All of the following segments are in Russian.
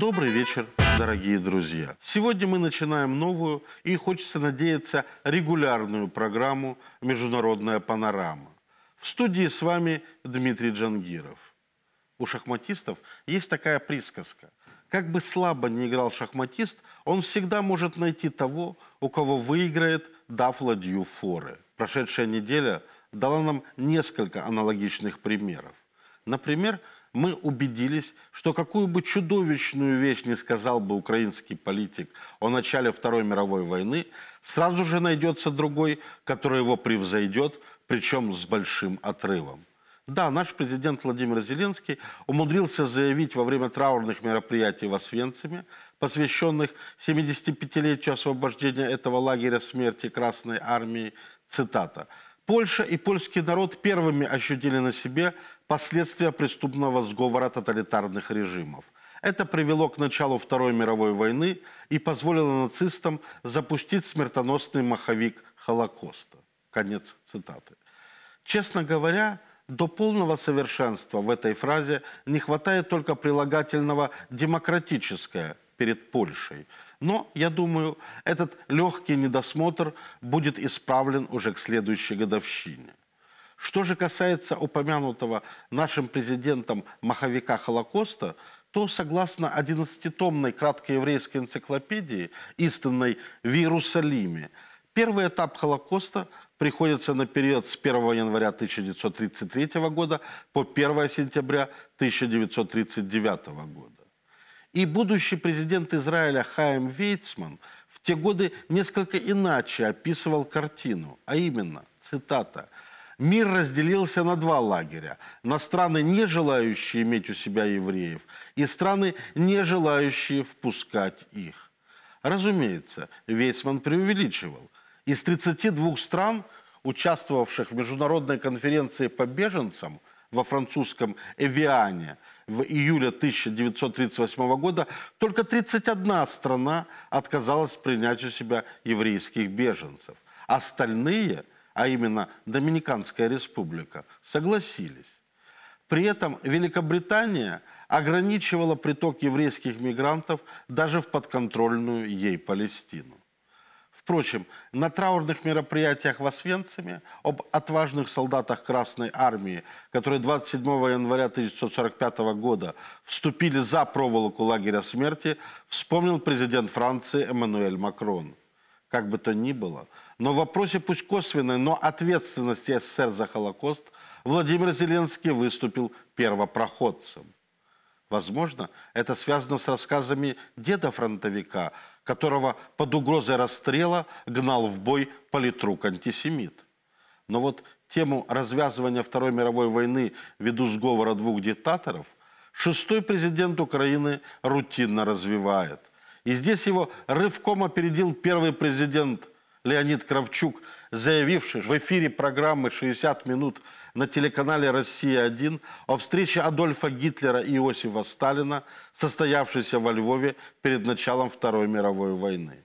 Добрый вечер, дорогие друзья. Сегодня мы начинаем новую и, хочется надеяться, регулярную программу «Международная панорама». В студии с вами Дмитрий Джангиров. У шахматистов есть такая присказка. Как бы слабо не играл шахматист, он всегда может найти того, у кого выиграет, дав ладью форы. Прошедшая неделя дала нам несколько аналогичных примеров. Например, мы убедились, что какую бы чудовищную вещь не сказал бы украинский политик о начале Второй мировой войны, сразу же найдется другой, который его превзойдет, причем с большим отрывом. Да, наш президент Владимир Зеленский умудрился заявить во время траурных мероприятий в Освенциме, посвященных 75-летию освобождения этого лагеря смерти Красной Армии, цитата, «Польша и польский народ первыми ощутили на себе последствия преступного сговора тоталитарных режимов. Это привело к началу Второй мировой войны и позволило нацистам запустить смертоносный маховик Холокоста. Конец цитаты. Честно говоря, до полного совершенства в этой фразе не хватает только прилагательного «демократическое» перед Польшей. Но, я думаю, этот легкий недосмотр будет исправлен уже к следующей годовщине. Что же касается упомянутого нашим президентом маховика Холокоста, то, согласно 11-томной краткой еврейской энциклопедии, истинной в Иерусалиме, первый этап Холокоста приходится на период с 1 января 1933 года по 1 сентября 1939 года. И будущий президент Израиля Хаим Вейцман в те годы несколько иначе описывал картину, а именно, цитата – мир разделился на два лагеря. На страны, не желающие иметь у себя евреев, и страны, не желающие впускать их. Разумеется, Вейсман преувеличивал. Из 32 стран, участвовавших в Международной конференции по беженцам во французском Эвиане в июле 1938 года, только 31 страна отказалась принять у себя еврейских беженцев. Остальные – а именно Доминиканская республика, согласились. При этом Великобритания ограничивала приток еврейских мигрантов даже в подконтрольную ей Палестину. Впрочем, на траурных мероприятиях в Освенциме об отважных солдатах Красной Армии, которые 27 января 1945 года вступили за проволоку лагеря смерти, вспомнил президент Франции Эммануэль Макрон. Как бы то ни было, но в вопросе, пусть косвенной, но ответственности СССР за Холокост Владимир Зеленский выступил первопроходцем. Возможно, это связано с рассказами деда-фронтовика, которого под угрозой расстрела гнал в бой политрук-антисемит. Но вот тему развязывания Второй мировой войны ввиду сговора двух диктаторов шестой президент Украины рутинно развивает. И здесь его рывком опередил первый президент Леонид Кравчук, заявивший в эфире программы «60 минут» на телеканале «Россия-1» о встрече Адольфа Гитлера и Иосифа Сталина, состоявшейся во Львове перед началом Второй мировой войны.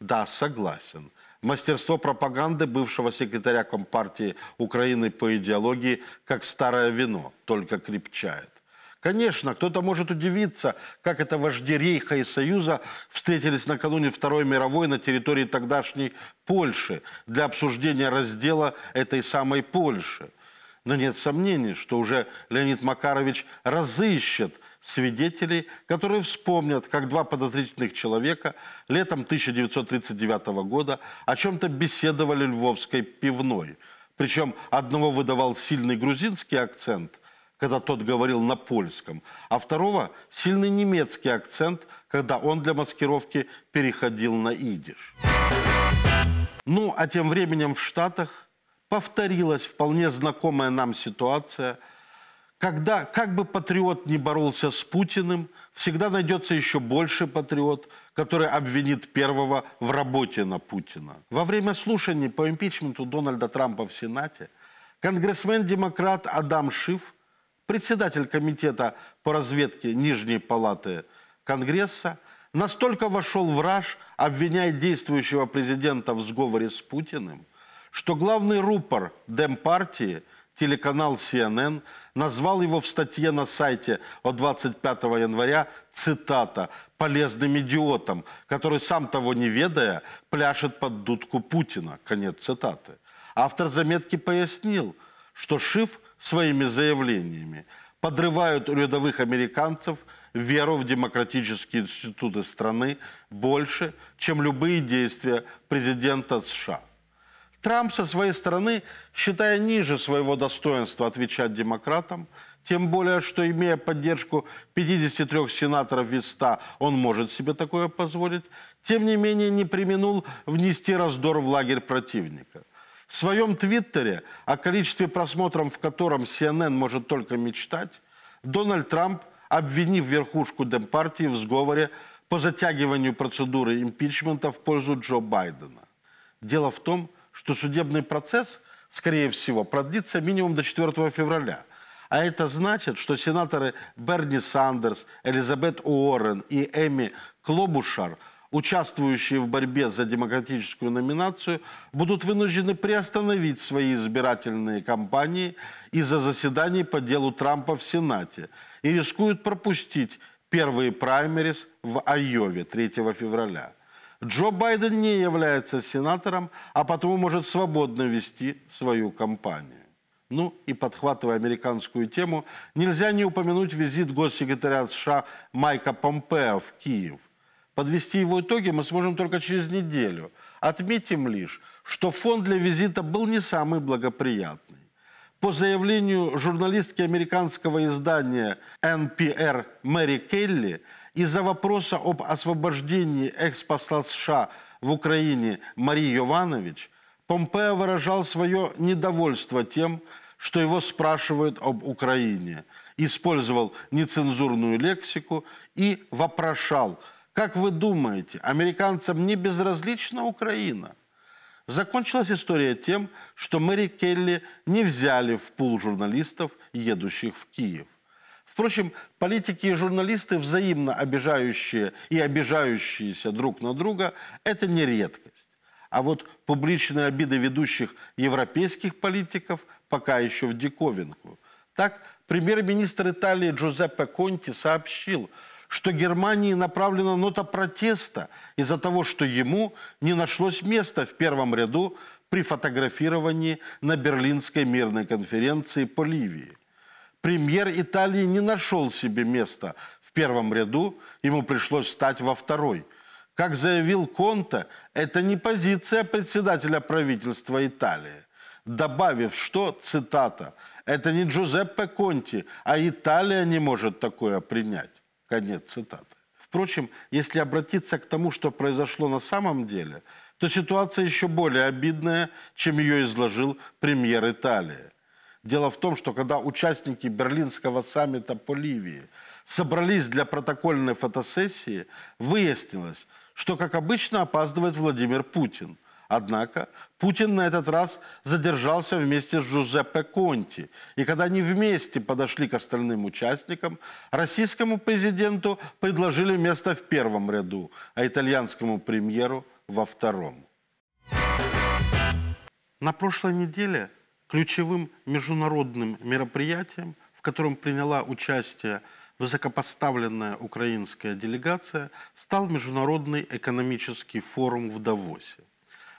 Да, согласен. Мастерство пропаганды бывшего секретаря Компартии Украины по идеологии как старое вино, только крепчает. Конечно, кто-то может удивиться, как это вожди Рейха и Союза встретились накануне Второй мировой на территории тогдашней Польши для обсуждения раздела этой самой Польши. Но нет сомнений, что уже Леонид Макарович разыщет свидетелей, которые вспомнят, как два подозрительных человека летом 1939 года о чем-то беседовали львовской пивной. Причем одного выдавал сильный грузинский акцент, когда тот говорил на польском, а второго – сильный немецкий акцент, когда он для маскировки переходил на идиш. Ну, а тем временем в Штатах повторилась вполне знакомая нам ситуация, когда, как бы патриот не боролся с Путиным, всегда найдется еще больше патриот, который обвинит первого в работе на Путина. Во время слушаний по импичменту Дональда Трампа в Сенате конгрессмен-демократ Адам Шиф – председатель комитета по разведке Нижней Палаты Конгресса, настолько вошел в раж, обвиняя действующего президента в сговоре с Путиным, что главный рупор Демпартии, телеканал CNN, назвал его в статье на сайте от 25 января, цитата, «полезным идиотом, который, сам того не ведая, пляшет под дудку Путина». Конец цитаты. Автор заметки пояснил, что Шиф – своими заявлениями, подрывают рядовых американцев веру в демократические институты страны больше, чем любые действия президента США. Трамп со своей стороны, считая ниже своего достоинства отвечать демократам, тем более, что имея поддержку 53 сенаторов из 100, он может себе такое позволить, тем не менее не применул внести раздор в лагерь противника – в своем твиттере, о количестве просмотров в котором CNN может только мечтать, Дональд Трамп, обвинив верхушку Демпартии в сговоре по затягиванию процедуры импичмента в пользу Джо Байдена. Дело в том, что судебный процесс, скорее всего, продлится минимум до 4 февраля. А это значит, что сенаторы Берни Сандерс, Элизабет Уоррен и Эми Клобушар – участвующие в борьбе за демократическую номинацию, будут вынуждены приостановить свои избирательные кампании из-за заседаний по делу Трампа в Сенате и рискуют пропустить первые праймерис в Айове 3 февраля. Джо Байден не является сенатором, а потому может свободно вести свою кампанию. Ну и подхватывая американскую тему, нельзя не упомянуть визит госсекретаря США Майка Помпео в Киев – Подвести его итоги мы сможем только через неделю. Отметим лишь, что фон для визита был не самый благоприятный. По заявлению журналистки американского издания NPR Мэри Келли, из-за вопроса об освобождении экс-посла США в Украине Марии Йованович, Помпео выражал свое недовольство тем, что его спрашивают об Украине, использовал нецензурную лексику и вопрошал – как вы думаете, американцам не безразлична Украина? Закончилась история тем, что Мэри Келли не взяли в пул журналистов, едущих в Киев. Впрочем, политики и журналисты, взаимно обижающие и обижающиеся друг на друга, это не редкость. А вот публичные обиды ведущих европейских политиков пока еще в диковинку. Так, премьер-министр Италии Джузеппе Конти сообщил – что Германии направлена нота протеста из-за того, что ему не нашлось места в первом ряду при фотографировании на Берлинской мирной конференции по Ливии. Премьер Италии не нашел себе места в первом ряду, ему пришлось встать во второй. Как заявил Конте, это не позиция председателя правительства Италии. Добавив, что, цитата, «это не Джузеппе Конти, а Италия не может такое принять». Конец цитаты. Впрочем, если обратиться к тому, что произошло на самом деле, то ситуация еще более обидная, чем ее изложил премьер Италии. Дело в том, что когда участники берлинского саммита по Ливии собрались для протокольной фотосессии, выяснилось, что, как обычно, опаздывает Владимир Путин. Однако Путин на этот раз задержался вместе с Джузеппе Конти. И когда они вместе подошли к остальным участникам, российскому президенту предложили место в первом ряду, а итальянскому премьеру во втором. На прошлой неделе ключевым международным мероприятием, в котором приняла участие высокопоставленная украинская делегация, стал Международный экономический форум в Давосе.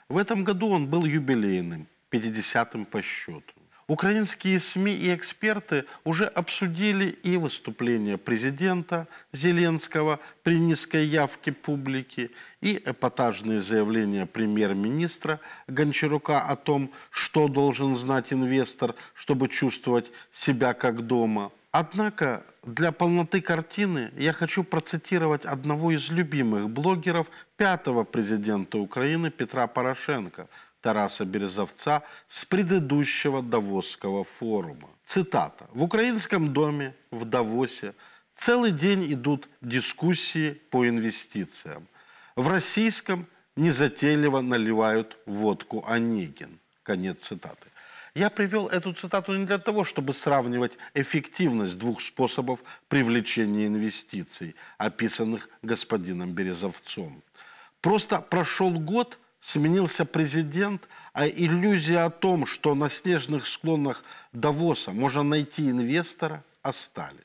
В этом году он был юбилейным, 50-м по счету. Украинские СМИ и эксперты уже обсудили и выступление президента Зеленского при низкой явке публики, и эпатажные заявления премьер-министра Гончарука о том, что должен знать инвестор, чтобы чувствовать себя как дома – Однако для полноты картины я хочу процитировать одного из любимых блогеров пятого президента Украины Петра Порошенко, Тараса Березовца с предыдущего Давосского форума. Цитата. «В украинском доме в Давосе целый день идут дискуссии по инвестициям. В российском незатейливо наливают водку Онегин». Конец цитаты. Я привел эту цитату не для того, чтобы сравнивать эффективность двух способов привлечения инвестиций, описанных господином Березовцом. Просто прошел год, сменился президент, а иллюзия о том, что на снежных склонах Давоса можно найти инвестора, остались.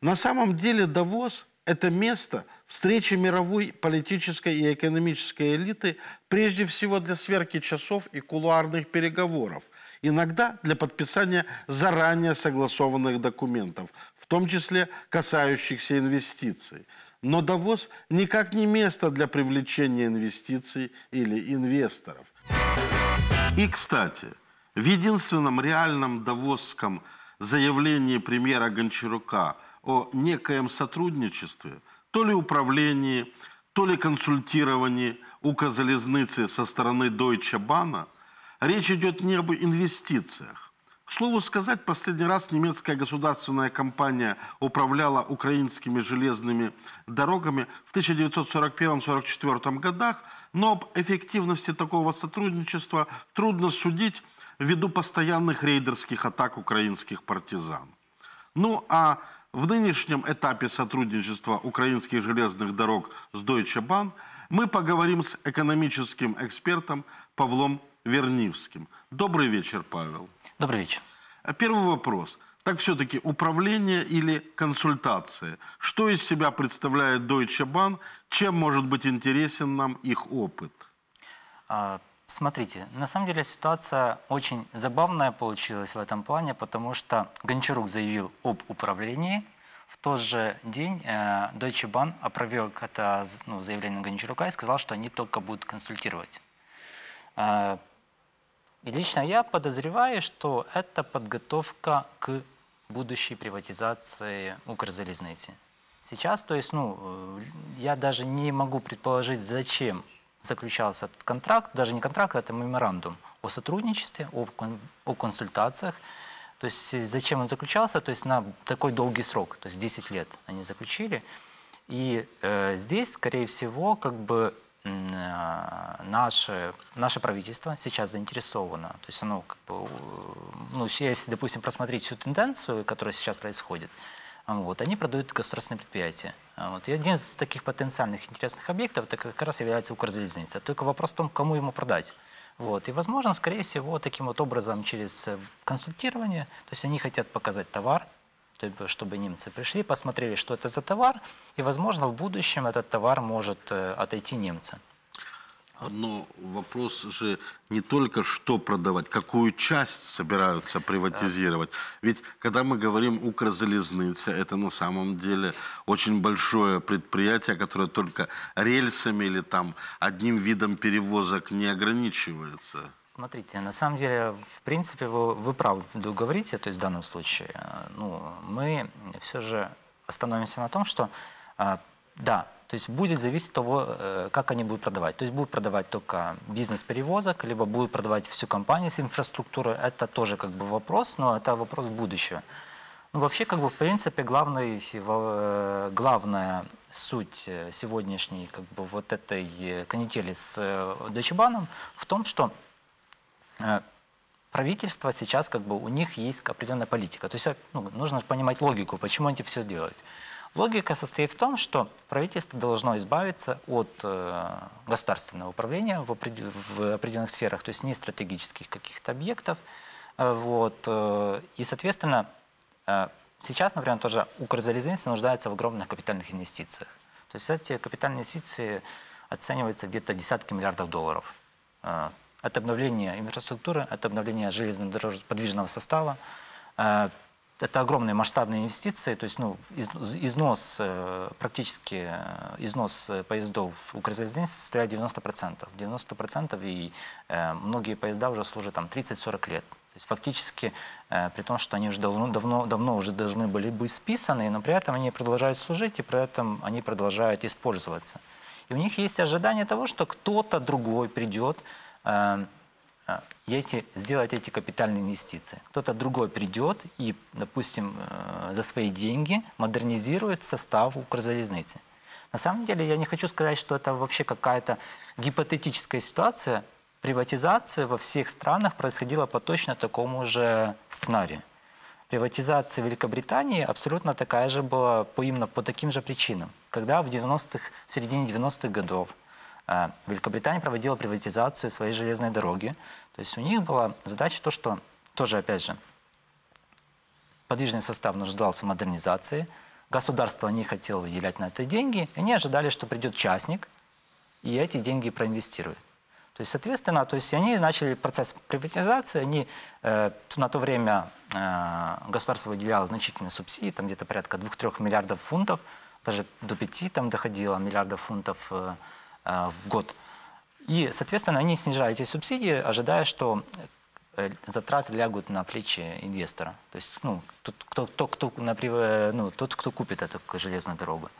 На самом деле Давос – это место встречи мировой политической и экономической элиты прежде всего для сверки часов и кулуарных переговоров – иногда для подписания заранее согласованных документов, в том числе касающихся инвестиций. Но Давос никак не место для привлечения инвестиций или инвесторов. И, кстати, в единственном реальном давосском заявлении премьера Гончарука о некоем сотрудничестве, то ли управлении, то ли консультировании у Залезницы со стороны Дойча Бана. Речь идет не об инвестициях. К слову сказать, последний раз немецкая государственная компания управляла украинскими железными дорогами в 1941-1944 годах, но об эффективности такого сотрудничества трудно судить ввиду постоянных рейдерских атак украинских партизан. Ну а в нынешнем этапе сотрудничества украинских железных дорог с Deutsche Bahn мы поговорим с экономическим экспертом Павлом Вернивским. Добрый вечер, Павел. Добрый вечер. А первый вопрос. Так все-таки управление или консультация? Что из себя представляет Deutsche Bank? Чем может быть интересен нам их опыт? А, смотрите, на самом деле ситуация очень забавная получилась в этом плане, потому что Гончарук заявил об управлении. В тот же день э, Deutsche Bank опроверг это ну, заявление Гончарука и сказал, что они только будут консультировать. А, и лично я подозреваю, что это подготовка к будущей приватизации Укрзалезницы. Сейчас, то есть, ну, э, я даже не могу предположить, зачем заключался этот контракт, даже не контракт, а это меморандум о сотрудничестве, о, о консультациях. То есть э, зачем он заключался, то есть на такой долгий срок, то есть 10 лет они заключили. И э, здесь, скорее всего, как бы а, наше, наше правительство сейчас заинтересовано, то есть оно как бы, э, ну, если, допустим, просмотреть всю тенденцию, которая сейчас происходит, а, вот, они продают государственные предприятия. А, вот. И один из таких потенциальных интересных объектов, это как раз является Укрзалезница. Только вопрос в том, кому ему продать. Вот. И, возможно, скорее всего, таким вот образом через э, консультирование, то есть они хотят показать товар, чтобы немцы пришли, посмотрели, что это за товар, и, возможно, в будущем этот товар может э, отойти немцам. Но вопрос же не только что продавать, какую часть собираются приватизировать. Ведь когда мы говорим «Укрзалезница», это на самом деле очень большое предприятие, которое только рельсами или там одним видом перевозок не ограничивается. Смотрите, на самом деле, в принципе, вы, вы правы говорите, то есть в данном случае, э, ну, мы все же остановимся на том, что э, да, то есть будет зависеть от того, э, как они будут продавать. То есть будут продавать только бизнес перевозок, либо будут продавать всю компанию с инфраструктурой. Это тоже как бы вопрос, но это вопрос будущего. Ну, вообще, как бы, в принципе, главный, главная суть сегодняшней как бы, вот этой канители с Deutsche в том, что Э, правительство сейчас как бы у них есть определенная политика. То есть э, ну, нужно понимать логику, почему они все делают. Логика состоит в том, что правительство должно избавиться от э, государственного управления в, определ в определенных сферах, то есть не стратегических каких-то объектов. Э, вот, э, и, соответственно, э, сейчас, например, тоже Укрзалезница нуждается в огромных капитальных инвестициях. То есть эти капитальные инвестиции оцениваются где-то десятки миллиардов долларов. Э, от обновления инфраструктуры, от обновления железнодорожного подвижного состава. Э, это огромные масштабные инвестиции, то есть ну, износ, э, практически э, износ поездов в Укрзалезнице составляет 90%. 90% и многие поезда уже служат там 30-40 лет. То есть фактически, при том, что они уже давно, давно, давно уже должны были быть списаны, но при этом они продолжают служить и при этом они продолжают использоваться. И у них есть ожидание того, что кто-то другой придет, Эм, а, эти, сделать эти капитальные инвестиции. Кто-то другой придет и, допустим, э, за свои деньги модернизирует состав Укрзалезницы. На самом деле я не хочу сказать, что это вообще какая-то гипотетическая ситуация. Приватизация во всех странах происходила по точно такому же сценарию. Приватизация Великобритании абсолютно такая же была по, именно по таким же причинам. Когда в 90-х, в середине 90-х годов а, Великобритания проводила приватизацию своей железной дороги. То есть у них была задача то, что тоже, опять же, подвижный состав нуждался в модернизации, государство не хотело выделять на это деньги, и они ожидали, что придет частник, и эти деньги проинвестирует. То есть, соответственно, то есть они начали процесс приватизации, они э, на то время э, государство выделяло значительные субсидии, там где-то порядка 2-3 миллиардов фунтов, даже до 5 там доходило миллиардов фунтов э, Э, в год. И, соответственно, они снижали эти субсидии, ожидая, что э, затраты лягут на плечи инвестора. То есть ну, тот, кто, кто, кто, например, э, ну, тот, кто купит эту железную дорогу.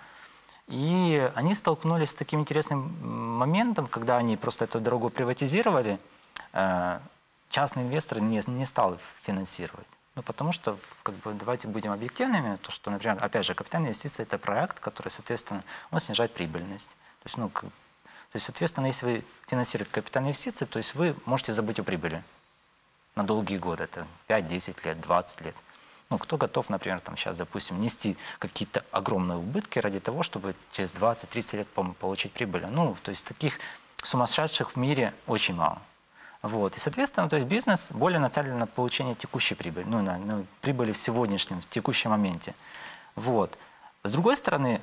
И они столкнулись с таким интересным моментом, когда они просто эту дорогу приватизировали, частный инвестор не, не стал финансировать. Ну, потому что, как бы, давайте будем объективными, то, что, например, опять же, капитальная инвестиция – это проект, который, соответственно, он снижает прибыльность. То есть, ну, то есть, соответственно, если вы финансируете капитальные инвестиции, то есть вы можете забыть о прибыли на долгие годы, это 5, 10 лет, 20 лет. Ну, кто готов, например, там сейчас, допустим, нести какие-то огромные убытки ради того, чтобы через 20-30 лет получить прибыль? Ну, то есть таких сумасшедших в мире очень мало. Вот. И, соответственно, то есть бизнес более нацелен на получение текущей прибыли, ну, на, на прибыли в сегодняшнем, в текущем моменте. Вот. С другой стороны,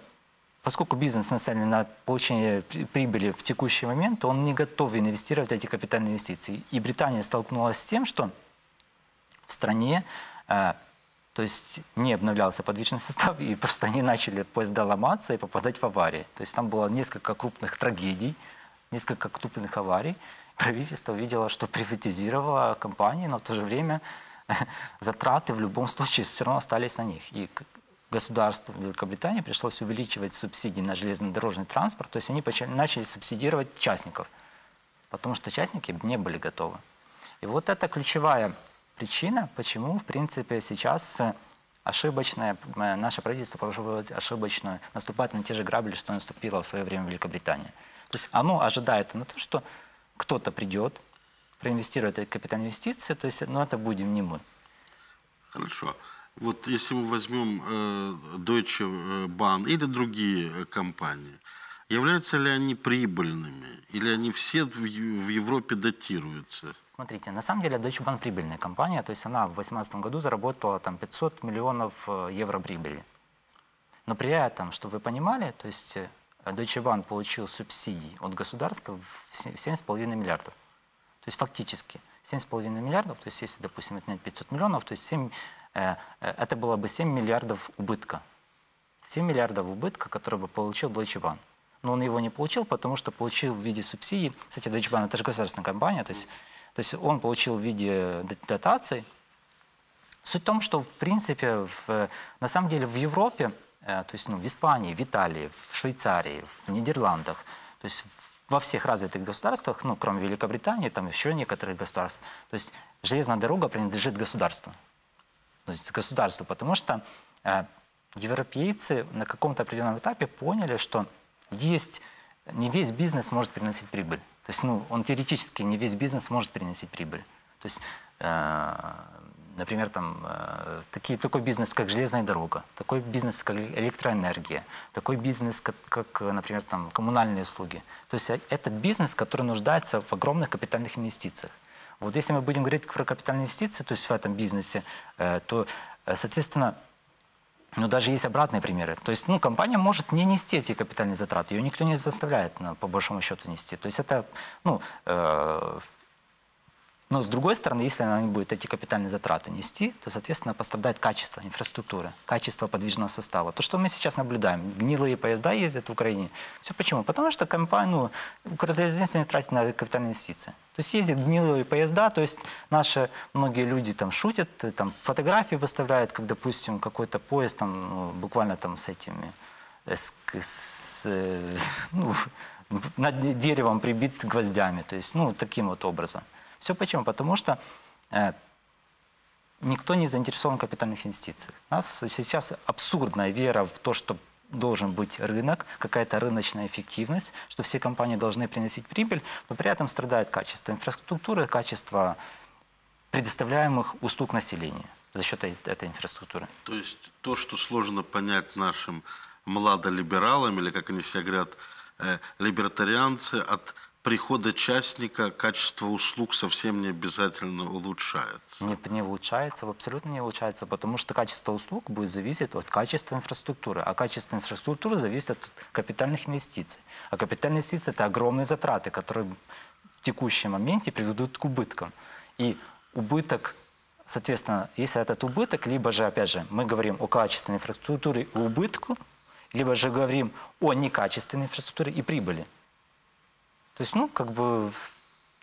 поскольку бизнес нацелен на получение прибыли в текущий момент, он не готов инвестировать эти капитальные инвестиции. И Британия столкнулась с тем, что в стране э, то есть не обновлялся подвижный состав, и просто они начали поезда ломаться и попадать в аварии. То есть там было несколько крупных трагедий, несколько крупных аварий. Правительство видело, что приватизировало компании, но в то же время затраты в любом случае все равно остались на них. И государству Великобритании пришлось увеличивать субсидии на железнодорожный транспорт, то есть они начали субсидировать частников, потому что частники не были готовы. И вот это ключевая причина, почему, в принципе, сейчас ошибочное, э, наше правительство проводит ошибочную, наступает на те же грабли, что наступило в свое время в Великобритании. То есть оно ожидает на то, что кто-то придет, проинвестирует капитал капитальные инвестиции, то есть, но ну, это будем не мы. Хорошо вот если мы возьмем э, Deutsche э, Bahn или другие э, компании, являются ли они прибыльными? Или они все в Европе датируются? Смотрите, на самом деле Deutsche Bank прибыльная компания, то есть она в 2018 году заработала там 500 миллионов евро прибыли. Но при этом, чтобы вы понимали, то есть Deutsche Bank получил субсидии от государства в 7,5 миллиардов. То есть фактически 7,5 миллиардов, то есть если, допустим, отнять 500 миллионов, то есть 7 Э, э, это было бы 7 миллиардов убытка. 7 миллиардов убытка, который бы получил Deutsche Bank. Но он его не получил, потому что получил в виде субсидий. Кстати, Deutsche Bank – это же государственная компания, то есть, то есть он получил в виде дотаций. Суть в том, что, в принципе, в, на самом деле в Европе, э, то есть ну, в Испании, в Италии, в Швейцарии, в Нидерландах, то есть во всех развитых государствах, ну, кроме Великобритании, там еще некоторых государств, то есть железная дорога принадлежит государству. Ну, государству, потому что э, европейцы на каком-то определенном этапе поняли, что есть не весь бизнес может приносить прибыль. То есть, ну, он теоретически не весь бизнес может приносить прибыль. То есть, э, например, там э, такие, такой бизнес, как железная дорога, такой бизнес, как электроэнергия, такой бизнес, как, как например, там коммунальные услуги. То есть, э, этот бизнес, который нуждается в огромных капитальных инвестициях. Вот если мы будем говорить про капитальные инвестиции, то есть в этом бизнесе, э, то, э, соответственно, ну даже есть обратные примеры. То есть, ну, компания может не нести эти капитальные затраты, ее никто не заставляет, по большому счету, нести. То есть это, ну, э, но с другой стороны, если она не будет эти капитальные затраты нести, то, соответственно, пострадает качество инфраструктуры, качество подвижного состава. То, что мы сейчас наблюдаем, гнилые поезда ездят в Украине. Все почему? Потому что компания, ну, Укрзалезница не тратит на капитальные инвестиции. То есть ездят гнилые поезда, то есть наши многие люди там шутят, там фотографии выставляют, как, допустим, какой-то поезд там ну, буквально там с этими, э, с, с, э, ну, над деревом прибит гвоздями, то есть, ну, таким вот образом. Все почему? Потому что э, никто не заинтересован в капитальных инвестициях. У нас сейчас абсурдная вера в то, что должен быть рынок, какая-то рыночная эффективность, что все компании должны приносить прибыль, но при этом страдает качество инфраструктуры, качество предоставляемых услуг населения за счет этой инфраструктуры. То есть то, что сложно понять нашим младолибералам, или как они себя говорят, э, либертарианцы, от прихода частника качество услуг совсем не обязательно улучшается? Нет, не улучшается, абсолютно не улучшается, потому что качество услуг будет зависеть от качества инфраструктуры, а качество инфраструктуры зависит от капитальных инвестиций. А капитальные инвестиции – это огромные затраты, которые в текущем моменте приведут к убыткам. И убыток Соответственно, если этот убыток, либо же, опять же, мы говорим о качественной инфраструктуре и убытку, либо же говорим о некачественной инфраструктуре и прибыли. То есть, ну, как бы,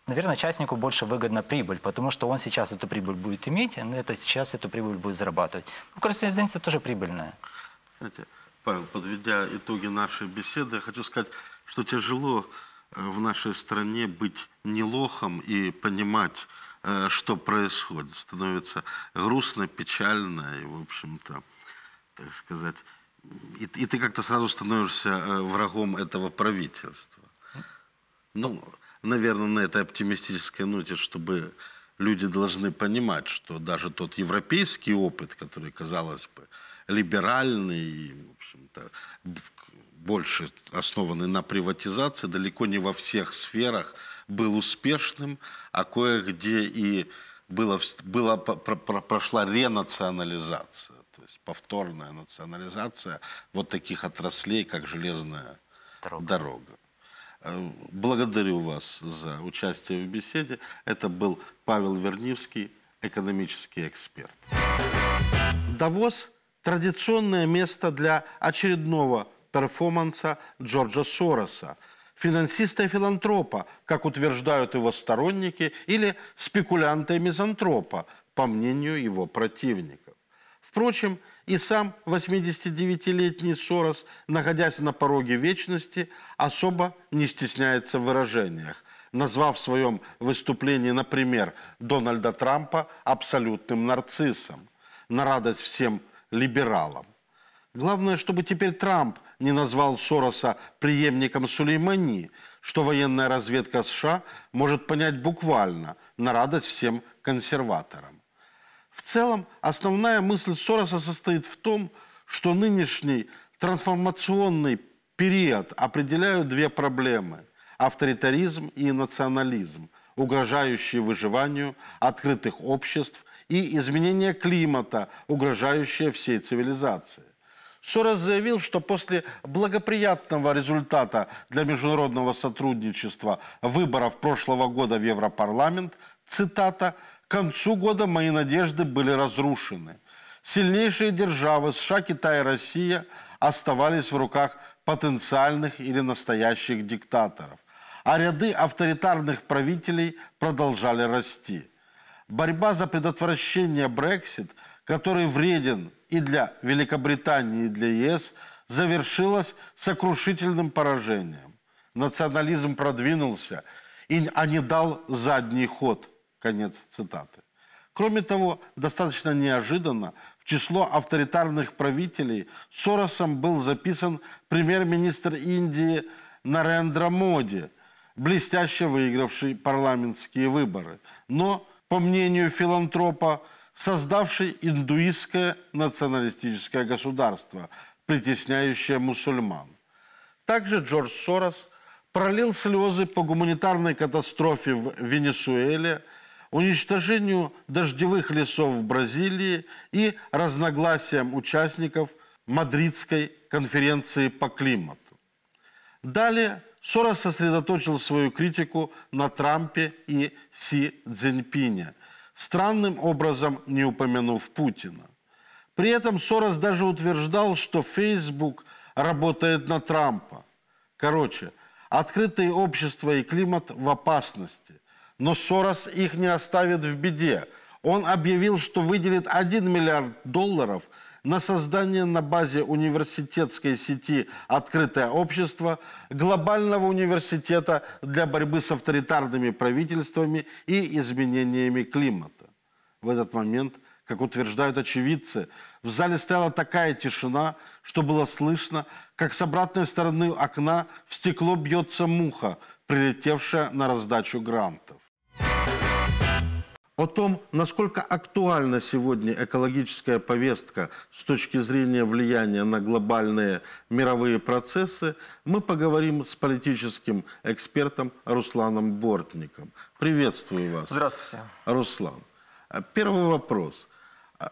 наверное, частнику больше выгодна прибыль, потому что он сейчас эту прибыль будет иметь, а это сейчас эту прибыль будет зарабатывать. Ну, корреспонденция тоже прибыльная. Знаете, Павел, подведя итоги нашей беседы, я хочу сказать, что тяжело э, в нашей стране быть не лохом и понимать, э, что происходит. Становится грустно, печально и, в общем-то, так сказать, и, и ты как-то сразу становишься э, врагом этого правительства. Ну, наверное, на этой оптимистической ноте, чтобы люди должны понимать, что даже тот европейский опыт, который, казалось бы, либеральный, в общем-то, больше основанный на приватизации, далеко не во всех сферах был успешным, а кое-где и было, было, про, про, прошла ренационализация, то есть повторная национализация вот таких отраслей, как железная дорога. дорога. Благодарю вас за участие в беседе. Это был Павел Вернивский, экономический эксперт. Давос – традиционное место для очередного перформанса Джорджа Сороса, финансиста и филантропа, как утверждают его сторонники, или спекулянта и мизантропа, по мнению его противников. Впрочем, и сам 89-летний Сорос, находясь на пороге вечности, особо не стесняется в выражениях, назвав в своем выступлении, например, Дональда Трампа абсолютным нарциссом, на радость всем либералам. Главное, чтобы теперь Трамп не назвал Сороса преемником Сулеймани, что военная разведка США может понять буквально, на радость всем консерваторам. В целом, основная мысль Сороса состоит в том, что нынешний трансформационный период определяют две проблемы – авторитаризм и национализм, угрожающие выживанию открытых обществ и изменение климата, угрожающее всей цивилизации. Сорос заявил, что после благоприятного результата для международного сотрудничества выборов прошлого года в Европарламент, цитата – к концу года мои надежды были разрушены. Сильнейшие державы США, Китай и Россия оставались в руках потенциальных или настоящих диктаторов, а ряды авторитарных правителей продолжали расти. Борьба за предотвращение Брексит, который вреден и для Великобритании, и для ЕС, завершилась сокрушительным поражением. Национализм продвинулся, и, а не дал задний ход – Конец цитаты. Кроме того, достаточно неожиданно в число авторитарных правителей Соросом был записан премьер-министр Индии Нарендра Моди, блестяще выигравший парламентские выборы, но, по мнению филантропа, создавший индуистское националистическое государство, притесняющее мусульман. Также Джордж Сорос пролил слезы по гуманитарной катастрофе в Венесуэле – уничтожению дождевых лесов в Бразилии и разногласиям участников Мадридской конференции по климату. Далее Сорос сосредоточил свою критику на Трампе и Си Цзиньпине, странным образом не упомянув Путина. При этом Сорос даже утверждал, что Facebook работает на Трампа. Короче, открытые общества и климат в опасности но Сорос их не оставит в беде. Он объявил, что выделит 1 миллиард долларов на создание на базе университетской сети «Открытое общество» глобального университета для борьбы с авторитарными правительствами и изменениями климата. В этот момент, как утверждают очевидцы, в зале стояла такая тишина, что было слышно, как с обратной стороны окна в стекло бьется муха, прилетевшая на раздачу грантов о том, насколько актуальна сегодня экологическая повестка с точки зрения влияния на глобальные мировые процессы, мы поговорим с политическим экспертом Русланом Бортником. Приветствую вас. Здравствуйте. Руслан. Первый вопрос.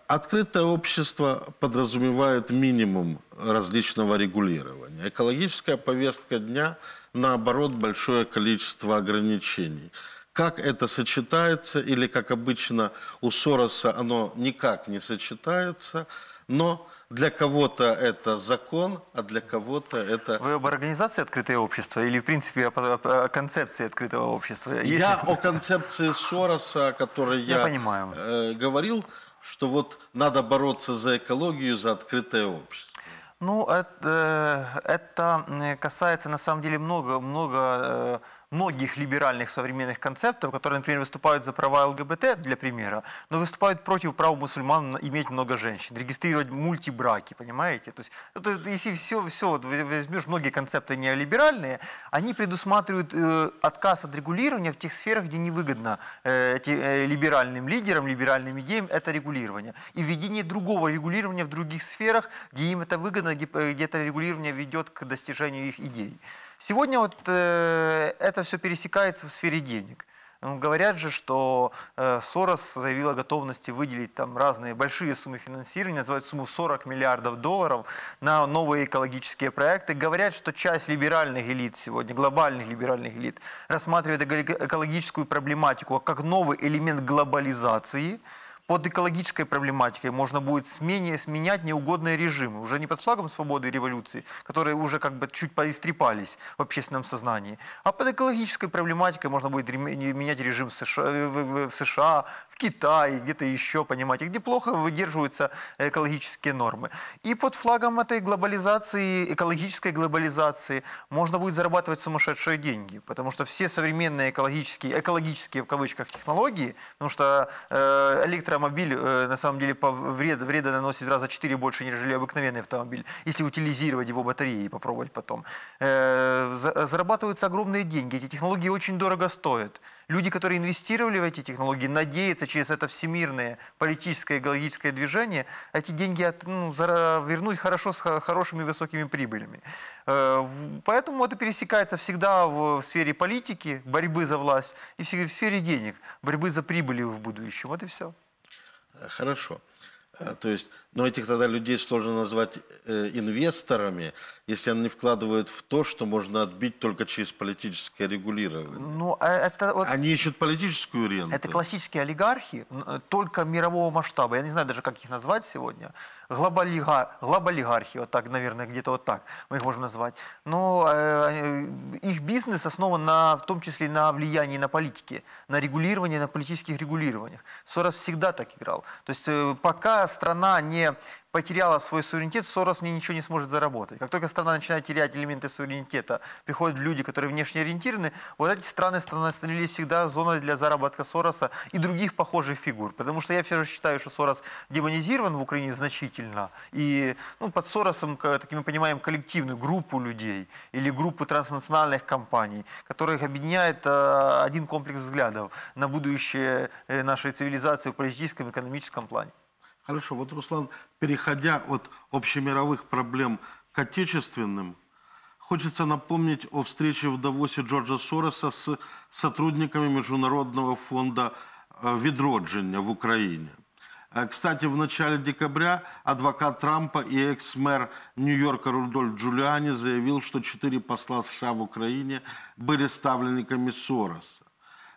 Открытое общество подразумевает минимум различного регулирования. Экологическая повестка дня, наоборот, большое количество ограничений – как это сочетается, или, как обычно, у Сороса оно никак не сочетается, но для кого-то это закон, а для кого-то это... Вы об организации «Открытое общество» или, в принципе, о, о концепции «Открытого общества»? Если... Я о концепции Сороса, о которой я, я понимаю. Э, говорил, что вот надо бороться за экологию, за открытое общество. Ну, э, это, это касается, на самом деле, много, много э, многих либеральных современных концептов, которые, например, выступают за права ЛГБТ, для примера, но выступают против права мусульман иметь много женщин, регистрировать мультибраки, понимаете? То есть, это, ну, если все, все вот возьмешь многие концепты неолиберальные, они предусматривают э, отказ от регулирования в тех сферах, где невыгодно э, эти, э, либеральным лидерам, либеральным идеям это регулирование. И введение другого регулирования в других сферах, где им это выгодно, где, э, где это регулирование ведет к достижению их идей. Сегодня вот э, это все пересекается в сфере денег. Ну, говорят же, что э, Сорос заявил о готовности выделить там разные большие суммы финансирования, называют сумму 40 миллиардов долларов на новые экологические проекты. Говорят, что часть либеральных элит сегодня, глобальных либеральных элит, рассматривает экологическую проблематику как новый элемент глобализации – под экологической проблематикой можно будет сменять неугодные режимы. Уже не под флагом свободы и революции, которые уже как бы чуть поистрепались в общественном сознании, а под экологической проблематикой можно будет менять режим в США, э, в, в США, в Китае, где-то еще, понимаете, где плохо выдерживаются экологические нормы. И под флагом этой глобализации, экологической глобализации, можно будет зарабатывать сумасшедшие деньги, потому что все современные экологические, экологические в кавычках технологии, потому что э, электро автомобиль э, на самом деле по вред, вреда наносит раза 4 больше, нежели обыкновенный автомобиль, если утилизировать его батареи и попробовать потом. Э, зарабатываются огромные деньги, эти технологии очень дорого стоят. Люди, которые инвестировали в эти технологии, надеются через это всемирное политическое и экологическое движение эти деньги от, ну, зара, вернуть хорошо с хорошими высокими прибылями. Э, поэтому это пересекается всегда в, в сфере политики, борьбы за власть и в сфере денег, борьбы за прибыли в будущем. Вот и все. Хорошо. Э, то есть но этих тогда людей сложно назвать э, инвесторами, если они не вкладывают в то, что можно отбить только через политическое регулирование. Ну, а это, вот, они ищут политическую ренту. Это классические олигархи, э, только мирового масштаба. Я не знаю даже, как их назвать сегодня. Глобалига, глобалигархи, вот так, наверное, где-то вот так мы их можем назвать. Но э, их бизнес основан на, в том числе на влиянии на политики, на регулировании, на политических регулированиях. Сорос всегда так играл. То есть э, пока страна не не потеряла свой суверенитет, Сорос мне ничего не сможет заработать. Как только страна начинает терять элементы суверенитета, приходят люди, которые внешне ориентированы, вот эти страны становились всегда зоной для заработка Сороса и других похожих фигур. Потому что я все же считаю, что Сорос демонизирован в Украине значительно. И ну, под Соросом, так мы понимаем, коллективную группу людей или группу транснациональных компаний, которых объединяет э, один комплекс взглядов на будущее э, нашей цивилизации в политическом и экономическом плане. Хорошо, вот, Руслан, переходя от общемировых проблем к отечественным, хочется напомнить о встрече в Давосе Джорджа Сороса с сотрудниками Международного фонда э, «Видродження» в Украине. Э, кстати, в начале декабря адвокат Трампа и экс-мэр Нью-Йорка Рудольф Джулиани заявил, что четыре посла США в Украине были ставленниками Сороса.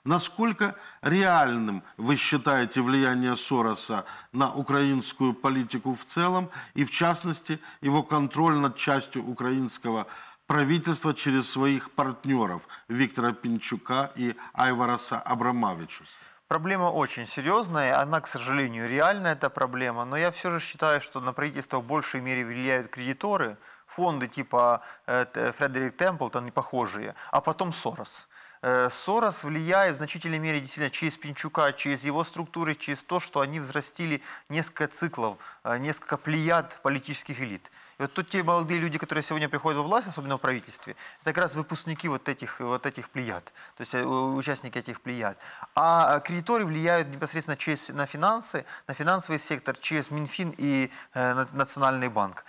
Насколько реальным вы считаете влияние Сороса на украинскую политику в целом и, в частности, его контроль над частью украинского правительства через своих партнеров Виктора Пинчука и Айвараса Абрамовича? Проблема очень серьезная, она, к сожалению, реальная, эта проблема, но я все же считаю, что на правительство в большей мере влияют кредиторы, фонды типа э, Фредерик Темплтон и похожие, а потом Сорос. Э, Сорос влияет в значительной мере действительно через Пинчука, через его структуры, через то, что они взрастили несколько циклов, э, несколько плеяд политических элит. И вот тут те молодые люди, которые сегодня приходят во власть, особенно в правительстве, это как раз выпускники вот этих, вот этих плеяд, то есть э, участники этих плеяд. А кредиторы влияют непосредственно через, на финансы, на финансовый сектор, через Минфин и э, Национальный банк.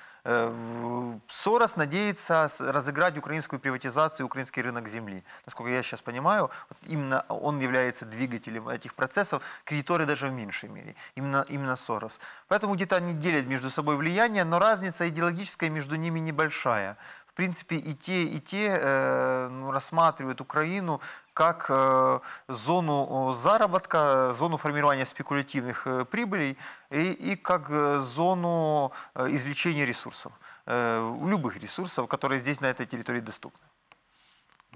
Сорос э, надеется разыграть украинскую приватизацию, украинский рынок земли. Насколько я сейчас понимаю, вот именно он является двигателем этих процессов, кредиторы даже в меньшей мере, именно, именно Сорос. Поэтому где-то они делят между собой влияние, но разница идеологическая между ними небольшая в принципе, и те, и те э, ну, рассматривают Украину как э, зону э, заработка, зону формирования спекулятивных э, прибылей и, и как э, зону э, извлечения ресурсов, э, любых ресурсов, которые здесь на этой территории доступны.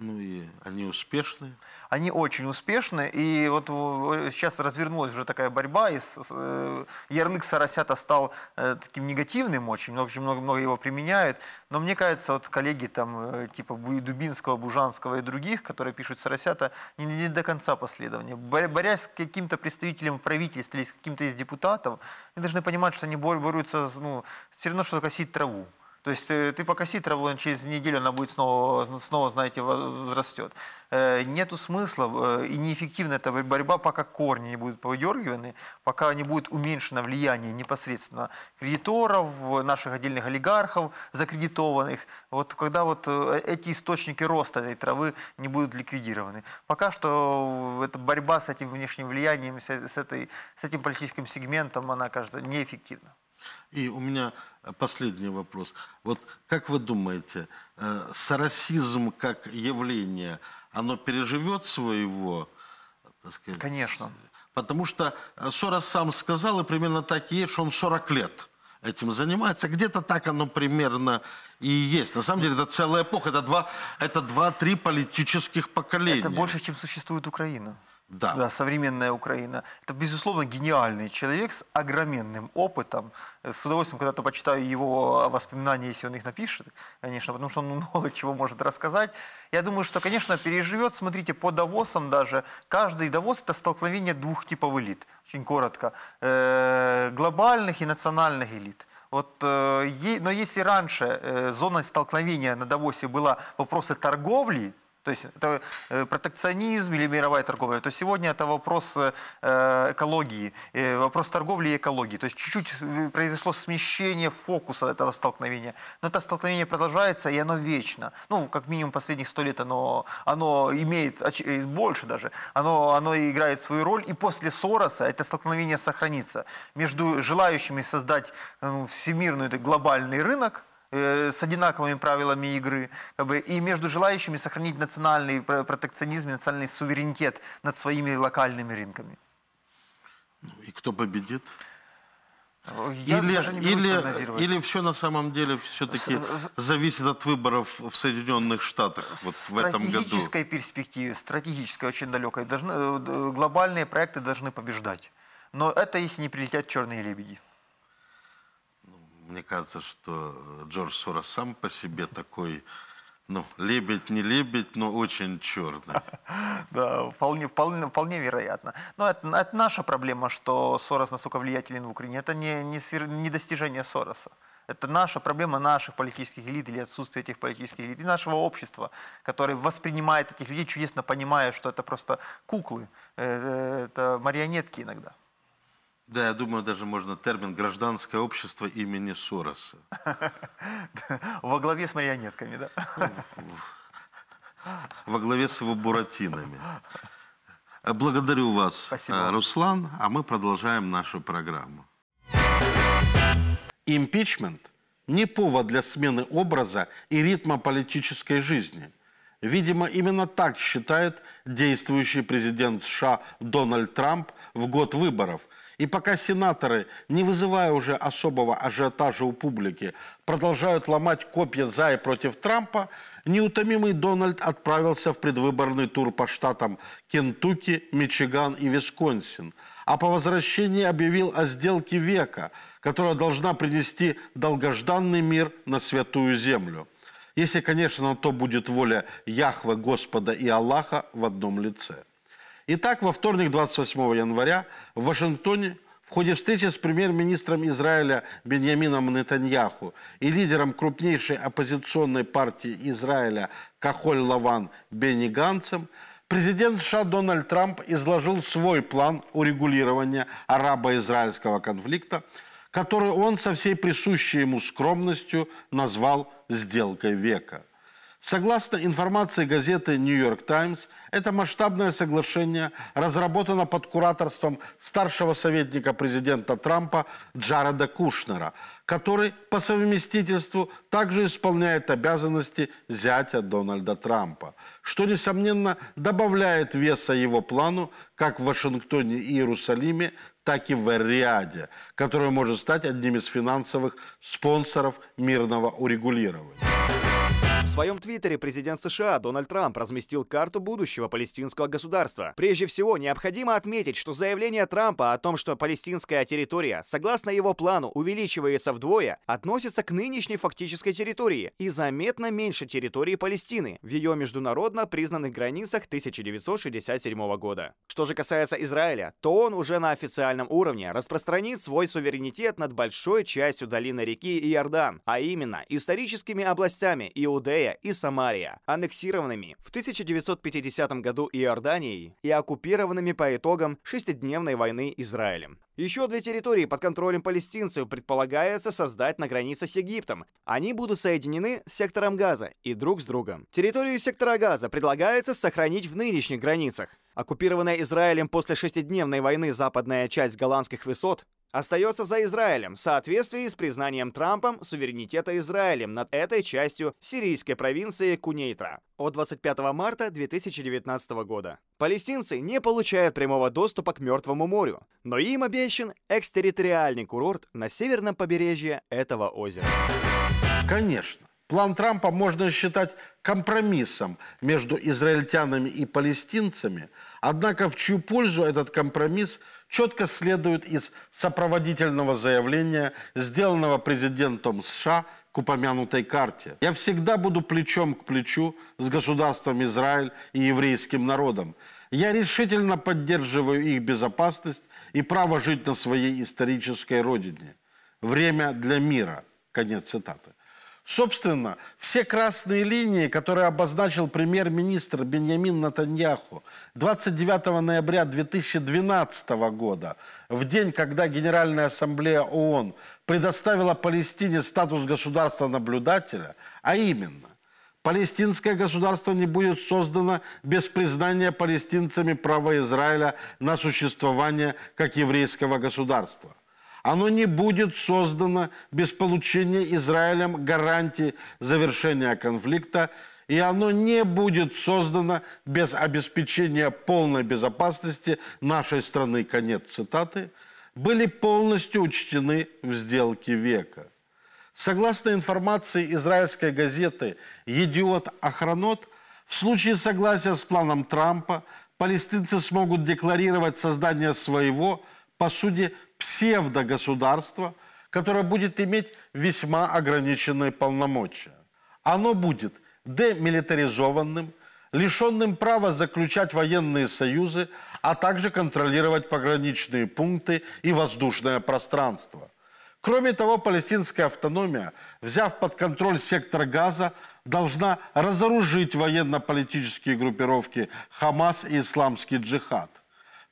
Ну и они успешны. Они очень успешны. И вот э, сейчас развернулась уже такая борьба. И э, ярлык Соросята стал э, таким негативным очень. Много, много, много его применяют. Но мне кажется, вот коллеги там типа Дубинского, Бужанского и других, которые пишут Соросята, не, не до конца последования. Борясь с каким-то представителем правительства или с каким-то из депутатов, они должны понимать, что они борются, ну, все равно, что косить траву. То есть ты, э, ты покоси траву, через неделю она будет снова, снова знаете, возрастет. Э, нету смысла э, и неэффективна эта борьба, пока корни не будут подергиваны, пока не будет уменьшено влияние непосредственно кредиторов, наших отдельных олигархов, закредитованных. Вот когда вот эти источники роста этой травы не будут ликвидированы. Пока что эта борьба с этим внешним влиянием, с, этой, с этим политическим сегментом, она, кажется, неэффективна. И у меня э, последний вопрос. Вот как вы думаете, э, сарасизм как явление, оно переживет своего, так сказать? Конечно. Потому что э, Сорос сам сказал, и примерно так и есть, что он 40 лет этим занимается. Где-то так оно примерно и есть. На самом деле это целая эпоха, это два-три это два, три политических поколения. Это больше, чем существует Украина. Да. да, современная Украина. Это, безусловно, гениальный человек с огроменным опытом. Э, с удовольствием когда-то почитаю его э, воспоминания, если он их напишет, конечно, потому что он ну, много чего может рассказать. Я думаю, что, конечно, переживет, смотрите, по Давосам даже. Каждый Давос – это столкновение двух типов элит, очень коротко. Э -э глобальных и национальных элит. Вот, э но если раньше э, зона столкновения на Давосе была вопросы торговли, то есть это э, протекционизм или мировая торговля. То сегодня это вопрос э, экологии, э, вопрос торговли и экологии. То есть чуть-чуть произошло смещение фокуса этого столкновения. Но это столкновение продолжается, и оно вечно. Ну, как минимум последних сто лет оно, оно имеет, больше даже, оно, оно играет свою роль. И после Сороса это столкновение сохранится между желающими создать ну, всемирный глобальный рынок, Э, с одинаковыми правилами игры, как бы, и между желающими сохранить национальный протекционизм, национальный суверенитет над своими локальными рынками. Ну, и кто победит? Я или, или, или все на самом деле все-таки э, зависит от выборов в Соединенных Штатах вот в этом году? В стратегической перспективе, стратегической, очень далекой, должны, э, глобальные проекты должны побеждать. Но это если не прилетят черные лебеди мне кажется, что э, Джордж Сорос сам по себе такой, ну, лебедь не лебедь, но очень черный. Да, вполне, вполне, вполне вероятно. Но это, это наша проблема, что Сорос настолько влиятелен в Украине. Это не, не, свер... не достижение Сороса. Это наша проблема наших политических элит или отсутствие этих политических элит, и нашего общества, которое воспринимает этих людей, чудесно понимая, что это просто куклы, э, э, это марионетки иногда. Да, я думаю, даже можно термин «гражданское общество имени Сороса». Во главе с марионетками, да? Во главе с его буратинами. Э, благодарю вас, э, Спасибо. Руслан, а мы продолжаем нашу программу. Импичмент – не повод для смены образа и ритма политической жизни. Видимо, именно так считает действующий президент США Дональд Трамп в год выборов – и пока сенаторы, не вызывая уже особого ажиотажа у публики, продолжают ломать копья за и против Трампа, неутомимый Дональд отправился в предвыборный тур по штатам Кентукки, Мичиган и Висконсин, а по возвращении объявил о сделке века, которая должна принести долгожданный мир на святую землю. Если, конечно, на то будет воля Яхвы Господа и Аллаха в одном лице. Итак, во вторник, 28 января, в Вашингтоне в ходе встречи с премьер-министром Израиля Беньямином Нетаньяху и лидером крупнейшей оппозиционной партии Израиля Кахоль Лаван Бенни Ганцем, президент США Дональд Трамп изложил свой план урегулирования арабо-израильского конфликта, который он со всей присущей ему скромностью назвал «сделкой века». Согласно информации газеты «Нью-Йорк Таймс», это масштабное соглашение разработано под кураторством старшего советника президента Трампа Джареда Кушнера, который по совместительству также исполняет обязанности зятя Дональда Трампа, что, несомненно, добавляет веса его плану как в Вашингтоне и Иерусалиме, так и в Эр-Риаде, который может стать одним из финансовых спонсоров мирного урегулирования. В своем твиттере президент США Дональд Трамп разместил карту будущего палестинского государства. Прежде всего, необходимо отметить, что заявление Трампа о том, что палестинская территория, согласно его плану, увеличивается вдвое, относится к нынешней фактической территории и заметно меньше территории Палестины в ее международно признанных границах 1967 года. Что же касается Израиля, то он уже на официальном уровне распространит свой суверенитет над большой частью долины реки Иордан, а именно историческими областями Иудеи Иудея и Самария, аннексированными в 1950 году Иорданией и оккупированными по итогам шестидневной войны Израилем. Еще две территории под контролем палестинцев предполагается создать на границе с Египтом. Они будут соединены с сектором Газа и друг с другом. Территорию сектора Газа предлагается сохранить в нынешних границах. Оккупированная Израилем после шестидневной войны западная часть голландских высот остается за Израилем в соответствии с признанием Трампом суверенитета Израилем над этой частью сирийской провинции Кунейтра от 25 марта 2019 года. Палестинцы не получают прямого доступа к Мертвому морю, но им обещан экстерриториальный курорт на северном побережье этого озера. Конечно. План Трампа можно считать компромиссом между израильтянами и палестинцами, однако в чью пользу этот компромисс – четко следует из сопроводительного заявления, сделанного президентом США к упомянутой карте. Я всегда буду плечом к плечу с государством Израиль и еврейским народом. Я решительно поддерживаю их безопасность и право жить на своей исторической родине. Время для мира. Конец цитаты. Собственно, все красные линии, которые обозначил премьер-министр Беньямин Натаньяху 29 ноября 2012 года, в день, когда Генеральная Ассамблея ООН предоставила Палестине статус государства-наблюдателя, а именно, палестинское государство не будет создано без признания палестинцами права Израиля на существование как еврейского государства. Оно не будет создано без получения Израилем гарантии завершения конфликта, и оно не будет создано без обеспечения полной безопасности нашей страны, конец цитаты, были полностью учтены в сделке века. Согласно информации израильской газеты идиот Охранот», в случае согласия с планом Трампа палестинцы смогут декларировать создание своего, по сути, псевдогосударство, которое будет иметь весьма ограниченные полномочия. Оно будет демилитаризованным, лишенным права заключать военные союзы, а также контролировать пограничные пункты и воздушное пространство. Кроме того, палестинская автономия, взяв под контроль сектор Газа, должна разоружить военно-политические группировки «Хамас» и «Исламский джихад».